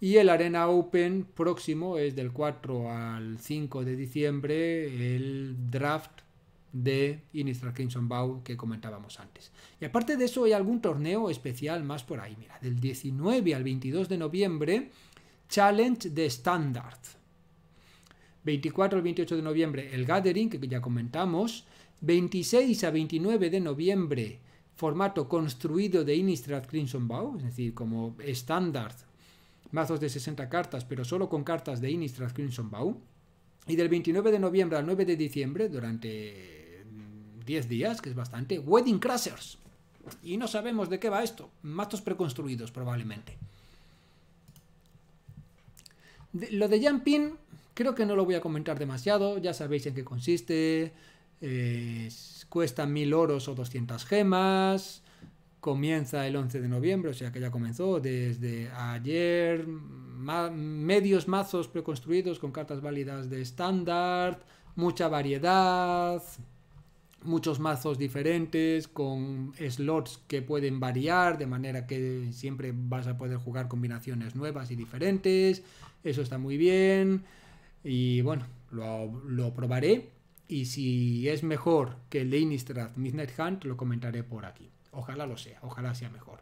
y el Arena Open próximo es del 4 al 5 de diciembre el draft de Innistrad Crimson Bow que comentábamos antes. Y aparte de eso hay algún torneo especial más por ahí, mira, del 19 al 22 de noviembre Challenge de Standard 24 al 28 de noviembre el Gathering, que ya comentamos, 26 a 29 de noviembre formato construido de Innistrad Crimson Bow, es decir, como estándar, mazos de 60 cartas, pero solo con cartas de Innistrad Crimson Bow, y del 29 de noviembre al 9 de diciembre, durante 10 mm, días, que es bastante, Wedding Crashers. Y no sabemos de qué va esto, mazos preconstruidos probablemente. lo de Jumping Creo que no lo voy a comentar demasiado, ya sabéis en qué consiste. cuesta 1000 oros o 200 gemas. Comienza el 11 de noviembre, o sea que ya comenzó desde ayer. medios mazos preconstruidos con cartas válidas de estándar, mucha variedad, muchos mazos diferentes con slots que pueden variar, de manera que siempre vas a poder jugar combinaciones nuevas y diferentes. Eso está muy bien. Y bueno, lo, probaré. Y si es mejor que el de Innistrad Midnight Hunt, lo comentaré por aquí. Ojalá lo sea, ojalá sea mejor.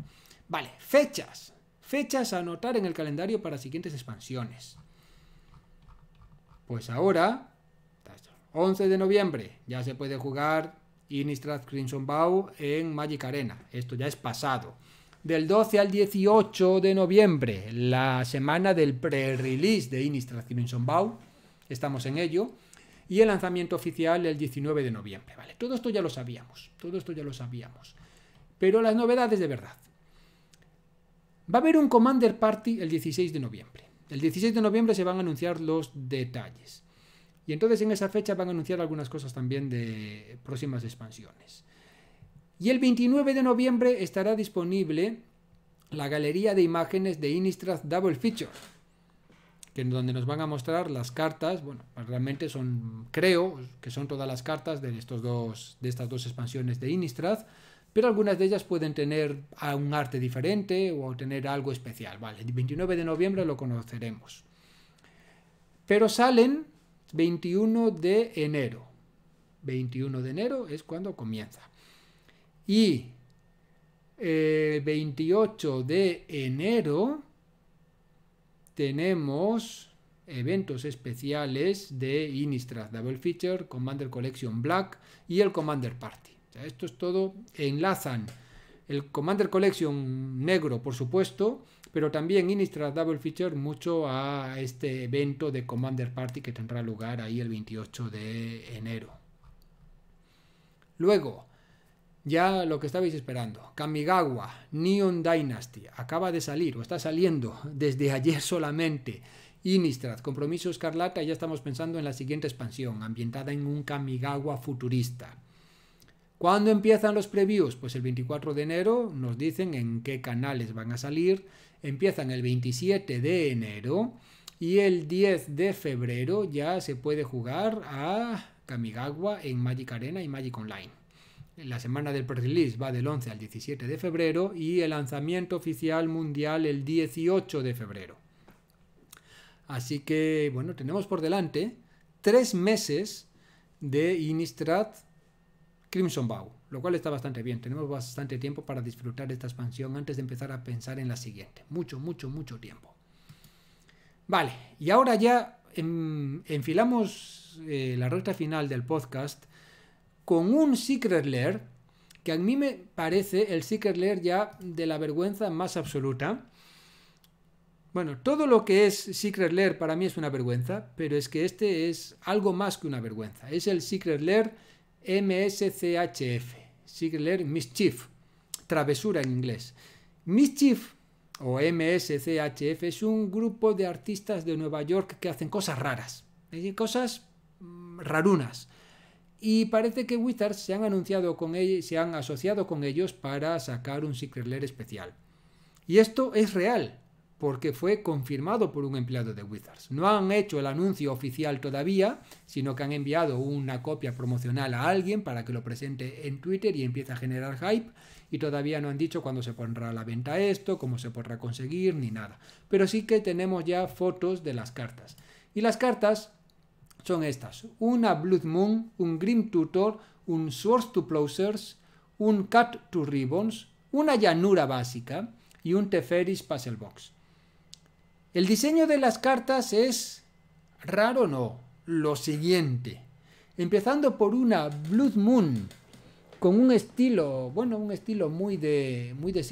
Vale, fechas. Fechas a anotar en el calendario para siguientes expansiones. Pues ahora, 11 de noviembre, ya se puede jugar Innistrad Crimson Bow en Magic Arena. Esto ya es pasado. Del 12 al 18 de noviembre, la semana del pre-release de Innistrad Crimson Bow estamos en ello. Y el lanzamiento oficial el 19 de noviembre, ¿vale? Todo esto ya lo sabíamos, todo esto ya lo sabíamos. Pero las novedades de verdad. Va a haber un Commander Party el 16 de noviembre. El 16 de noviembre se van a anunciar los detalles. Y entonces en esa fecha van a anunciar algunas cosas también de próximas expansiones. Y el 29 de noviembre estará disponible la galería de imágenes de Innistrad Double Feature que donde nos van a mostrar las cartas, bueno, pues realmente son, creo, que son todas las cartas de, estos dos, de estas dos expansiones de Inistrad pero algunas de ellas pueden tener un arte diferente o tener algo especial. Vale, el 29 de noviembre lo conoceremos. Pero salen 21 de enero. 21 de enero es cuando comienza. Y el eh, 28 de enero tenemos eventos especiales de Innistrad Double Feature, Commander Collection Black y el Commander Party. esto es todo, enlazan el Commander Collection negro, por supuesto, pero también Innistrad Double Feature mucho a este evento de Commander Party que tendrá lugar ahí el 28 de enero. Luego, ya lo que estabais esperando. Kamigawa, Neon Dynasty, acaba de salir o está saliendo desde ayer solamente. Innistrad, Compromiso Escarlata, ya estamos pensando en la siguiente expansión, ambientada en un Kamigawa futurista. ¿Cuándo empiezan los previews? Pues el 24 de enero nos dicen en qué canales van a salir. Empiezan el 27 de enero y el 10 de febrero ya se puede jugar a Kamigawa en Magic Arena y Magic Online. La semana del pre-release va del 11 al 17 de febrero y el lanzamiento oficial mundial el 18 de febrero. Así que, bueno, tenemos por delante tres meses de Innistrad Crimson Bow, lo cual está bastante bien. Tenemos bastante tiempo para disfrutar esta expansión antes de empezar a pensar en la siguiente. Mucho, mucho, mucho tiempo. Vale, y ahora ya em, enfilamos eh, la ruta final del podcast con un Secret Lair, que a mí me parece el Secret Lair ya de la vergüenza más absoluta. Bueno, todo lo que es Secret Lair para mí es una vergüenza, pero es que este es algo más que una vergüenza. Es el Secret Lair MSCHF, Secret Lair Mischief, travesura en inglés. Mischief o MSCHF es un grupo de artistas de Nueva York que hacen cosas raras, cosas mm, rarunas. Y parece que Wizards se han anunciado con ellos, se han asociado con ellos para sacar un Secret Lair especial. Y esto es real, porque fue confirmado por un empleado de Wizards. No han hecho el anuncio oficial todavía, sino que han enviado una copia promocional a alguien para que lo presente en Twitter y empiece a generar hype. Y todavía no han dicho cuándo se pondrá a la venta esto, cómo se podrá conseguir, ni nada. Pero sí que tenemos ya fotos de las cartas. Y las cartas son estas. Una Blood Moon, un Grim Tutor, un Swords to Plowshares, un Cut to Ribbons, una llanura básica y un Teferis Puzzle Box. El diseño de las cartas es raro no, lo siguiente. Empezando por una Blood Moon con un estilo, bueno, un estilo muy de muy de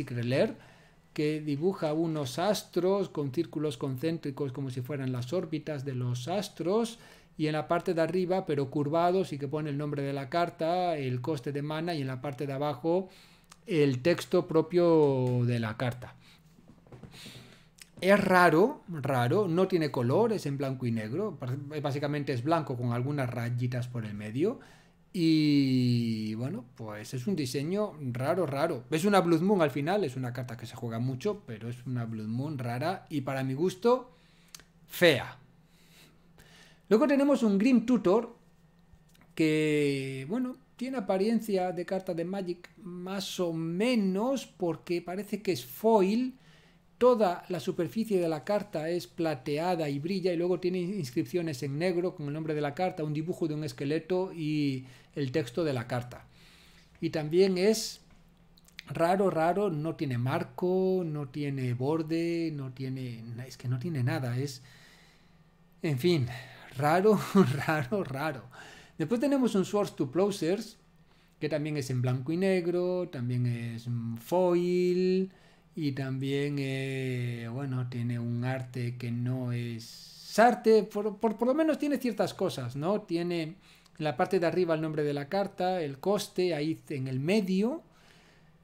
que dibuja unos astros con círculos concéntricos como si fueran las órbitas de los astros y en la parte de arriba, pero curvado Sí que pone el nombre de la carta, el coste de mana y en la parte de abajo el texto propio de la carta. Es raro, raro, no tiene color, es en blanco y negro, básicamente es blanco con algunas rayitas por el medio. Y bueno, pues es un diseño raro, raro. Es una Blood Moon al final, es una carta que se juega mucho, pero es una Blood Moon rara y para mi gusto, fea. Luego tenemos un Grim Tutor, que, bueno, tiene apariencia de carta de Magic más o menos, porque parece que es foil. Toda la superficie de la carta es plateada y brilla, y luego tiene inscripciones en negro con el nombre de la carta, un dibujo de un esqueleto y el texto de la carta. Y también es raro, raro, no tiene marco, no tiene borde, no tiene. Es que no tiene nada, es. En fin, Raro, raro, raro. Después tenemos un Swords to Plowshares, que también es en blanco y negro, también es foil y también, eh, bueno, tiene un arte que no es arte, por, por, lo menos tiene ciertas cosas, ¿no? Tiene en la parte de arriba el nombre de la carta, el coste, ahí en el medio,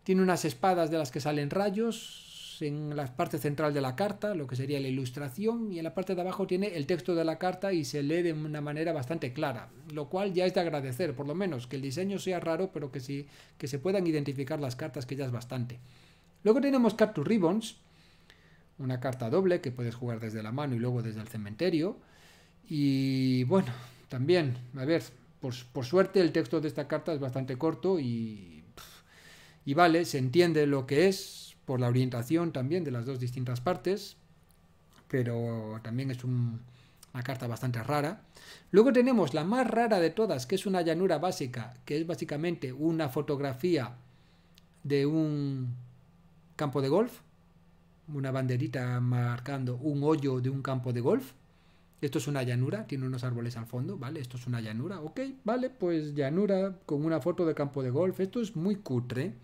tiene unas espadas de las que salen rayos, en la parte central de la carta lo que sería la ilustración y en la parte de abajo tiene el texto de la carta y se lee de una manera bastante clara, lo cual ya es de agradecer, por lo menos que el diseño sea raro, pero que, sí, que se puedan identificar las cartas, que ya es bastante. Luego tenemos Capture Ribbons, una carta doble que puedes jugar desde la mano y luego desde el cementerio. Y bueno, también, a ver, por, por suerte el texto de esta carta es bastante corto y, y vale, se entiende lo que es, por la orientación también de las dos distintas partes, pero también es una carta bastante rara. Luego tenemos la más rara de todas, que es una llanura básica, que es básicamente una fotografía de un campo de golf, una banderita marcando un hoyo de un campo de golf. Esto es una llanura, tiene unos árboles al fondo, ¿vale? Esto es una llanura, ok, vale, pues llanura con una foto de campo de golf, esto es muy cutre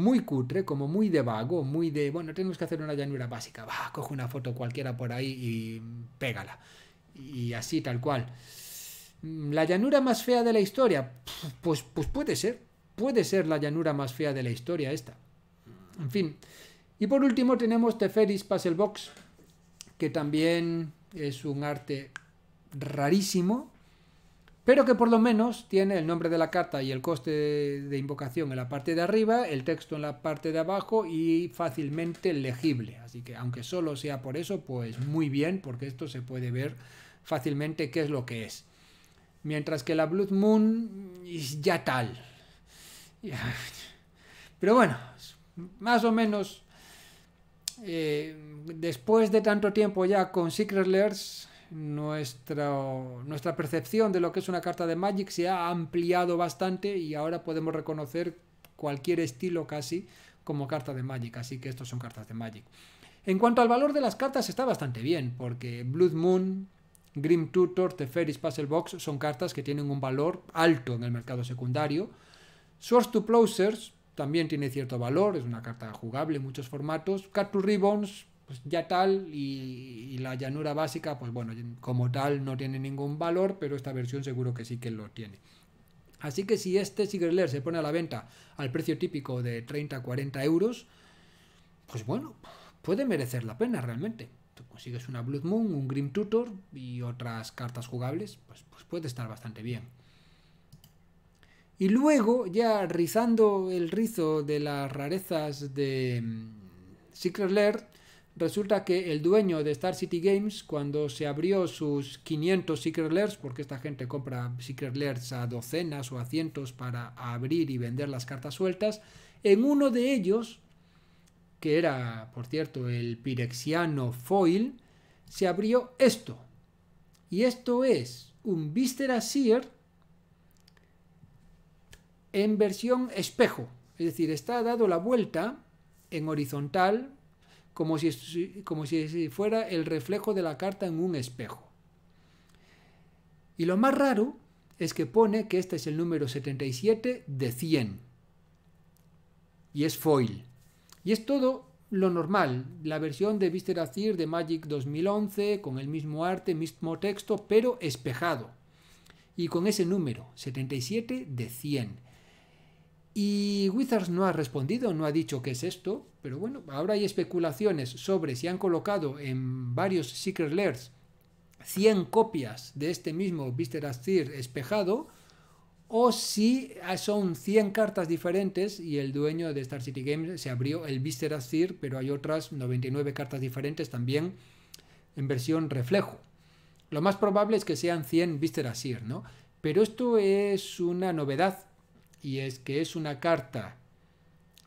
muy cutre, como muy de vago, muy de, bueno, tenemos que hacer una llanura básica, va, coge una foto cualquiera por ahí y pégala. Y así tal cual. Mm, la llanura más fea de la historia, pues, pues puede ser, puede ser la llanura más fea de la historia esta. En fin. Y por último tenemos Teferis Puzzle Box, que también es un arte rarísimo, pero que por lo menos tiene el nombre de la carta y el coste de invocación en la parte de arriba, el texto en la parte de abajo y fácilmente legible. Así que aunque solo sea por eso, pues muy bien, porque esto se puede ver fácilmente qué es lo que es. Mientras que la Blood Moon es ya tal. Pero bueno, más o menos eh, después de tanto tiempo ya con Secret Lairs, nuestra nuestra percepción de lo que es una carta de Magic se ha ampliado bastante y ahora podemos reconocer cualquier estilo casi como carta de Magic, así que estos son cartas de Magic. En cuanto al valor de las cartas está bastante bien, porque Blood Moon, Grim Tutor, Teferis Puzzle Box son cartas que tienen un valor alto en el mercado secundario. Source to Closers también tiene cierto valor, es una carta jugable en muchos formatos. Cut to Ribbons pues ya tal y, la llanura básica, pues bueno, como tal no tiene ningún valor, pero esta versión seguro que sí que lo tiene. Así que si este leer se pone a la venta al precio típico de 30-40 euros, pues bueno, puede merecer la pena realmente. Tú consigues una Blood Moon, un Grim Tutor y otras cartas jugables, pues, pues puede estar bastante bien. Y luego, ya rizando el rizo de las rarezas de mm, Secret Lair, Resulta que el dueño de Star City Games, cuando se abrió sus 500 Secret Lairs, porque esta gente compra Secret Lairs a docenas o a cientos para abrir y vender las cartas sueltas, en uno de ellos, que era, por cierto, el Pirexiano Foil, se abrió esto. Y esto es un Vistera Seer en versión espejo. Es decir, está dado la vuelta en horizontal, como si, como si fuera el reflejo de la carta en un espejo. Y lo más raro es que pone que este es el número 77 de 100. Y es foil. Y es todo lo normal, la versión de Mr. Azir de Magic 2011, con el mismo arte, mismo texto, pero espejado. Y con ese número, 77 de 100. Y Wizards no ha respondido, no ha dicho qué es esto, pero bueno, ahora hay especulaciones sobre si han colocado en varios Secret Lairs 100 copias de este mismo Mister espejado, o si son 100 cartas diferentes y el dueño de Star City Games se abrió el Mister pero hay otras 99 cartas diferentes también en versión reflejo. Lo más probable es que sean 100 Mister ¿no? Pero esto es una novedad y es que es una carta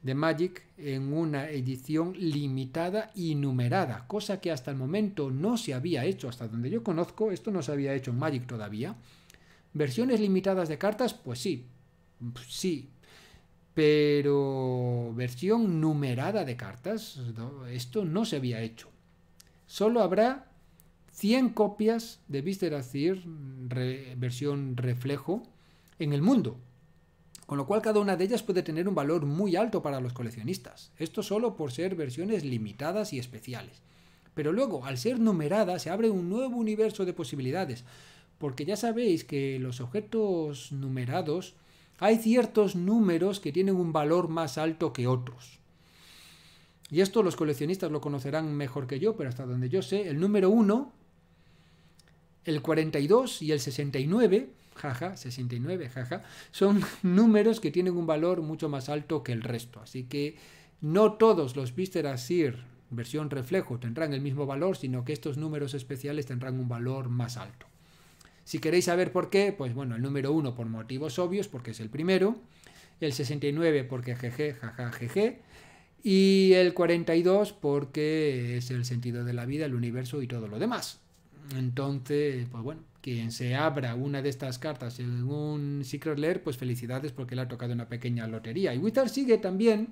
de Magic en una edición limitada y numerada, cosa que hasta el momento no se había hecho, hasta donde yo conozco, esto no se había hecho en Magic todavía. Versiones limitadas de cartas, pues sí, sí, pero versión numerada de cartas, esto no se había hecho. Solo habrá 100 copias de Visterazir, versión reflejo en el mundo. Con lo cual cada una de ellas puede tener un valor muy alto para los coleccionistas. Esto solo por ser versiones limitadas y especiales. Pero luego, al ser numerada, se abre un nuevo universo de posibilidades. Porque ya sabéis que los objetos numerados, hay ciertos números que tienen un valor más alto que otros. Y esto los coleccionistas lo conocerán mejor que yo, pero hasta donde yo sé, el número 1, el 42 y el 69 jaja, 69, jaja, son números que tienen un valor mucho más alto que el resto. Así que no todos los Mr. versión reflejo tendrán el mismo valor, sino que estos números especiales tendrán un valor más alto. Si queréis saber por qué, pues bueno, el número 1 por motivos obvios, porque es el primero, el 69 porque jeje, jaja, jeje, y el 42 porque es el sentido de la vida, el universo y todo lo demás. Entonces, pues bueno, quien se abra una de estas cartas en un Secret Lair, pues felicidades porque le ha tocado una pequeña lotería. Y Wizard sigue también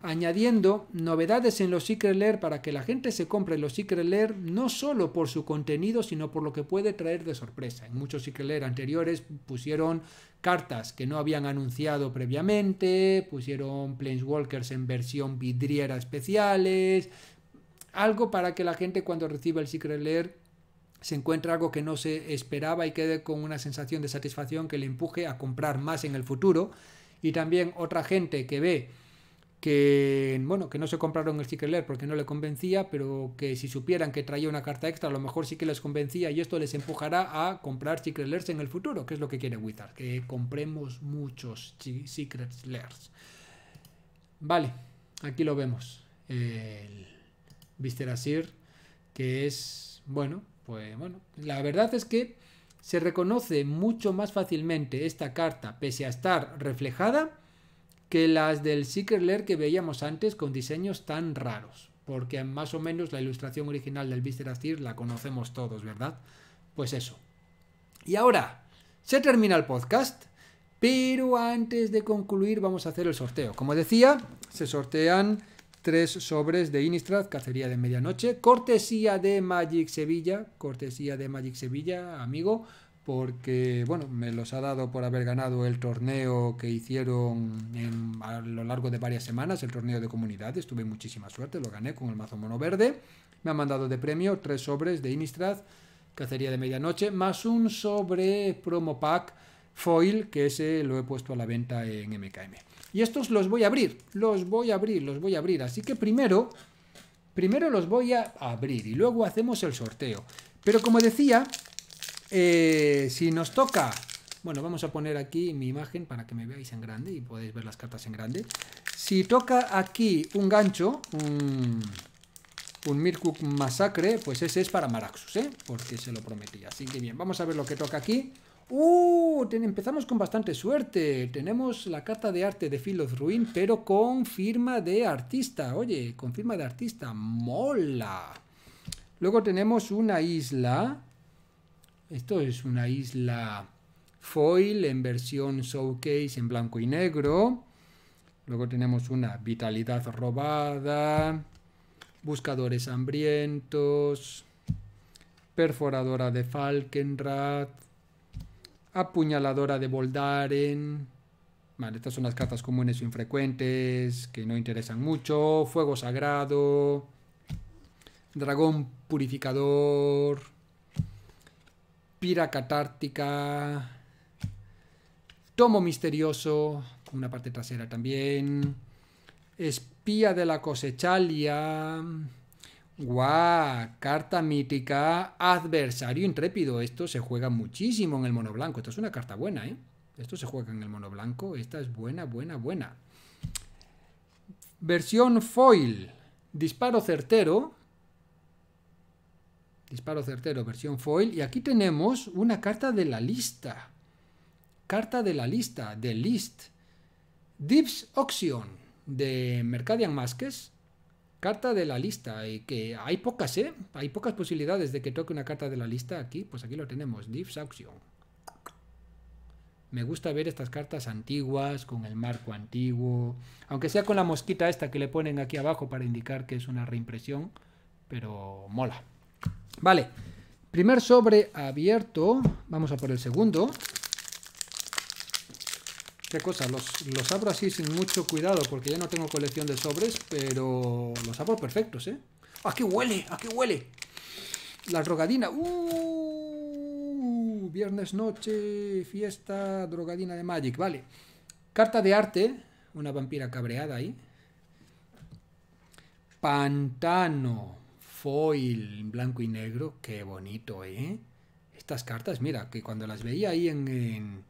añadiendo novedades en los Secret Lair para que la gente se compre los Secret Lair no solo por su contenido, sino por lo que puede traer de sorpresa. En muchos Secret Lair anteriores pusieron cartas que no habían anunciado previamente, pusieron Planeswalkers en versión vidriera especiales, algo para que la gente cuando reciba el Secret Lair se encuentra algo que no se esperaba y quede con una sensación de satisfacción que le empuje a comprar más en el futuro. Y también otra gente que ve que bueno, que no se compraron el Secret Lair porque no le convencía, pero que si supieran que traía una carta extra, a lo mejor sí que les convencía y esto les empujará a comprar Secret en el futuro, que es lo que quiere Wizard, que compremos muchos Secret Vale, aquí lo vemos. El Visterasir, que es, bueno, pues bueno, la verdad es que se reconoce mucho más fácilmente esta carta, pese a estar reflejada, que las del Lair que veíamos antes con diseños tan raros. Porque más o menos la ilustración original del Mr. la conocemos todos, ¿verdad? Pues eso. Y ahora, se termina el podcast, pero antes de concluir vamos a hacer el sorteo. Como decía, se sortean tres sobres de Inistrad, Cacería de Medianoche, cortesía de Magic Sevilla, cortesía de Magic Sevilla, amigo, porque bueno, me los ha dado por haber ganado el torneo que hicieron a lo largo de varias semanas, el torneo de comunidades, tuve muchísima suerte, lo gané con el mazo mono verde, me ha mandado de premio tres sobres de Inistrad, Cacería de Medianoche, más un sobre promo pack foil, que ese lo he puesto a la venta en MKM. Y estos los voy a abrir, los voy a abrir, los voy a abrir. Así que primero, primero los voy a abrir y luego hacemos el sorteo. Pero como decía, eh, si nos toca... Bueno, vamos a poner aquí mi imagen para que me veáis en grande y podéis ver las cartas en grande. Si toca aquí un gancho, un, un Mirkuk Masacre, pues ese es para Maraxus, ¿eh? Porque se lo prometí. Así que bien, vamos a ver lo que toca aquí. ¡Uh! empezamos con bastante suerte. Tenemos la carta de arte de Phil Ruin, pero con firma de artista. Oye, con firma de artista. ¡Mola! Luego tenemos una isla. Esto es una isla foil en versión showcase en blanco y negro. Luego tenemos una vitalidad robada. Buscadores hambrientos. Perforadora de Falkenrath apuñaladora de Boldaren. Vale, estas son las cartas comunes o infrecuentes que no interesan mucho. Fuego sagrado. Dragón purificador. Pira catártica. Tomo misterioso. Una parte trasera también. Espía de la cosechalia. ¡Guau! carta mítica, adversario intrépido. Esto se juega muchísimo en el mono blanco. Esto es una carta buena, ¿eh? Esto se juega en el mono blanco. Esta es buena, buena, buena. Versión foil. Disparo certero. Disparo certero, versión foil. Y aquí tenemos una carta de la lista. Carta de la lista, de list. Dips Oxion, de Mercadian Masques. Carta de la lista, y que hay pocas, ¿eh? Hay pocas posibilidades de que toque una carta de la lista aquí. Pues aquí lo tenemos, divs Auction. Me gusta ver estas cartas antiguas, con el marco antiguo, aunque sea con la mosquita esta que le ponen aquí abajo para indicar que es una reimpresión, pero mola. Vale, primer sobre abierto, vamos a por el segundo. ¿Qué cosa? Los, abro así sin mucho cuidado porque ya no tengo colección de sobres, pero los abro perfectos, ¿eh? ¡Ah, qué huele! ¡Ah, qué huele! La drogadina. ¡Uh! Viernes noche, fiesta, drogadina de Magic. Vale. Carta de arte. Una vampira cabreada ahí. Pantano. Foil blanco y negro. Qué bonito, ¿eh? Estas cartas, mira, que cuando las veía ahí en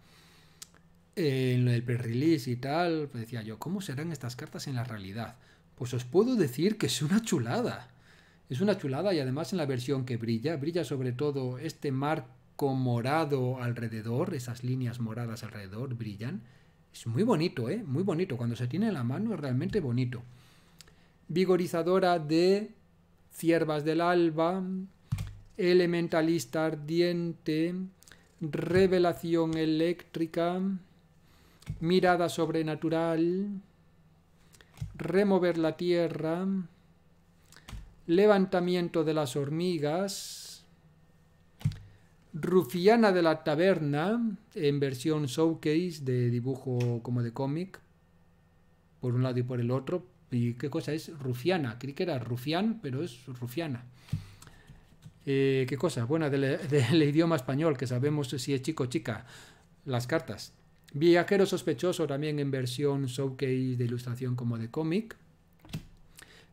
en el pre-release y tal, pues decía yo, ¿cómo serán estas cartas en la realidad? Pues os puedo decir que es una chulada. Es una chulada y además en la versión que brilla, brilla sobre todo este marco morado alrededor, esas líneas moradas alrededor brillan. Es muy bonito, ¿eh? Muy bonito. Cuando se tiene en la mano es realmente bonito. Vigorizadora de Ciervas del Alba, Elementalista Ardiente, Revelación Eléctrica, mirada sobrenatural, remover la tierra, levantamiento de las hormigas, rufiana de la taberna, en versión showcase de dibujo como de cómic, por un lado y por el otro. ¿Y qué cosa es? Rufiana. Creí que era rufián, pero es rufiana. Eh, ¿Qué cosa? Bueno, del, del idioma español, que sabemos si es chico o chica. Las cartas. Viajero sospechoso también en versión showcase de ilustración como de cómic.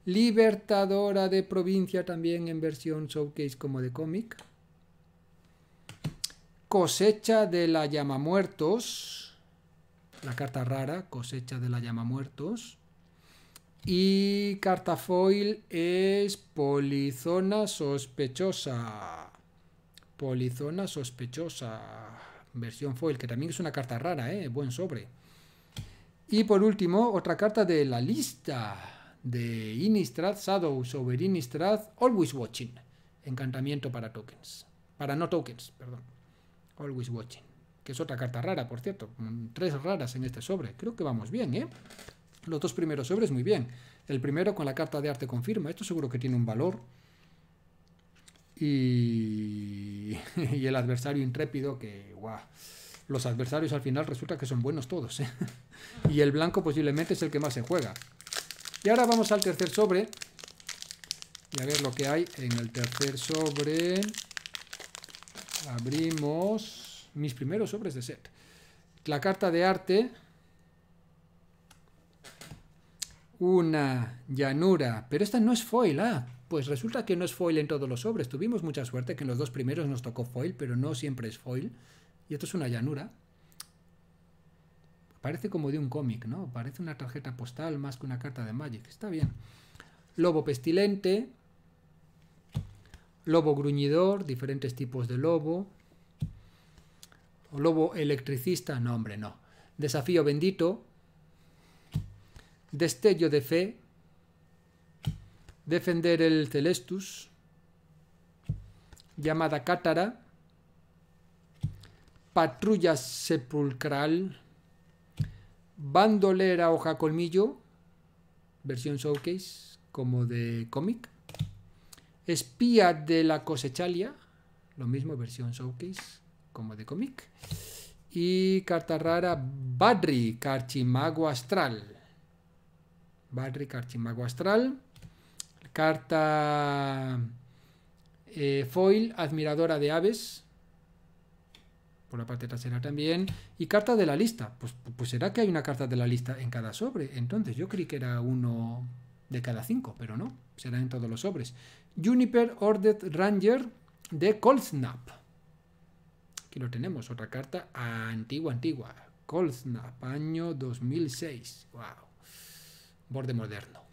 Libertadora de provincia también en versión showcase como de cómic. Cosecha de la llama muertos. La carta rara, cosecha de la llama muertos. Y carta foil es polizona sospechosa. Polizona sospechosa versión foil, que también es una carta rara, ¿eh? buen sobre. Y por último, otra carta de la lista de Innistrad, Shadow sobre Innistrad, Always Watching. Encantamiento para tokens. Para no tokens, perdón. Always Watching. Que es otra carta rara, por cierto. Tres raras en este sobre. Creo que vamos bien, ¿eh? Los dos primeros sobres muy bien. El primero con la carta de arte confirma. Esto seguro que tiene un valor. Y, el adversario intrépido, que guau los adversarios al final resulta que son buenos todos. ¿eh? Y el blanco posiblemente es el que más se juega. Y ahora vamos al tercer sobre. Y a ver lo que hay en el tercer sobre. Abrimos mis primeros sobres de set. La carta de arte. Una llanura. Pero esta no es foil, ¿ah? Pues resulta que no es foil en todos los sobres. Tuvimos mucha suerte que en los dos primeros nos tocó foil, pero no siempre es foil. Y esto es una llanura. Parece como de un cómic, ¿no? Parece una tarjeta postal más que una carta de Magic. Está bien. Lobo pestilente. Lobo gruñidor, diferentes tipos de lobo. lobo electricista, no, hombre, no. Desafío bendito. Destello de fe, defender el Celestus, llamada Cátara, patrulla sepulcral, bandolera hoja colmillo, versión showcase, como de cómic, espía de la cosechalia, lo mismo, versión showcase, como de cómic, y carta rara Badri, Carchimago Astral. Badri, Carchimago Astral. Carta eh, foil, admiradora de aves. Por la parte trasera también. Y carta de la lista. Pues, pues será que hay una carta de la lista en cada sobre. Entonces, yo creí que era uno de cada cinco, pero no. Será en todos los sobres. Juniper Ordered Ranger de Snap Aquí lo tenemos, otra carta antigua, antigua. Snap año 2006. Wow. Borde moderno.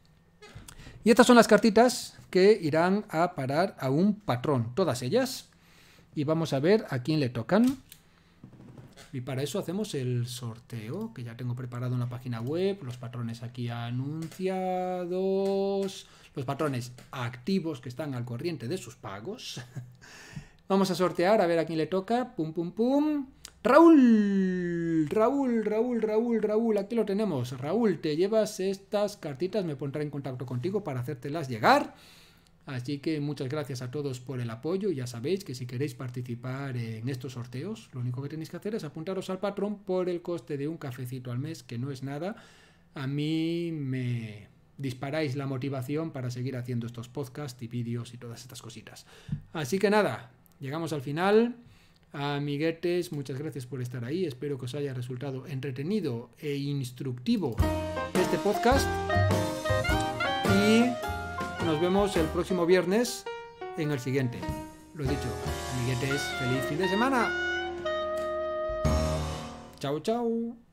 Y estas son las cartitas que irán a parar a un patrón, todas ellas. Y vamos a ver a quién le tocan. Y para eso hacemos el sorteo, que ya tengo preparado en la página web. Los patrones aquí anunciados. Los patrones activos que están al corriente de sus pagos. Vamos a sortear, a ver a quién le toca. Pum, pum, pum. Raúl, Raúl, Raúl, Raúl, Raúl, aquí lo tenemos. Raúl, te llevas estas cartitas, me pondré en contacto contigo para hacértelas llegar. Así que muchas gracias a todos por el apoyo. Ya sabéis que si queréis participar en estos sorteos, lo único que tenéis que hacer es apuntaros al patrón por el coste de un cafecito al mes, que no es nada. A mí me disparáis la motivación para seguir haciendo estos podcasts y vídeos y todas estas cositas. Así que nada, llegamos al final. Amiguetes, muchas gracias por estar ahí. Espero que os haya resultado entretenido e instructivo este podcast. Y nos vemos el próximo viernes en el siguiente. Lo dicho, amiguetes, feliz fin de semana. Chao, chao.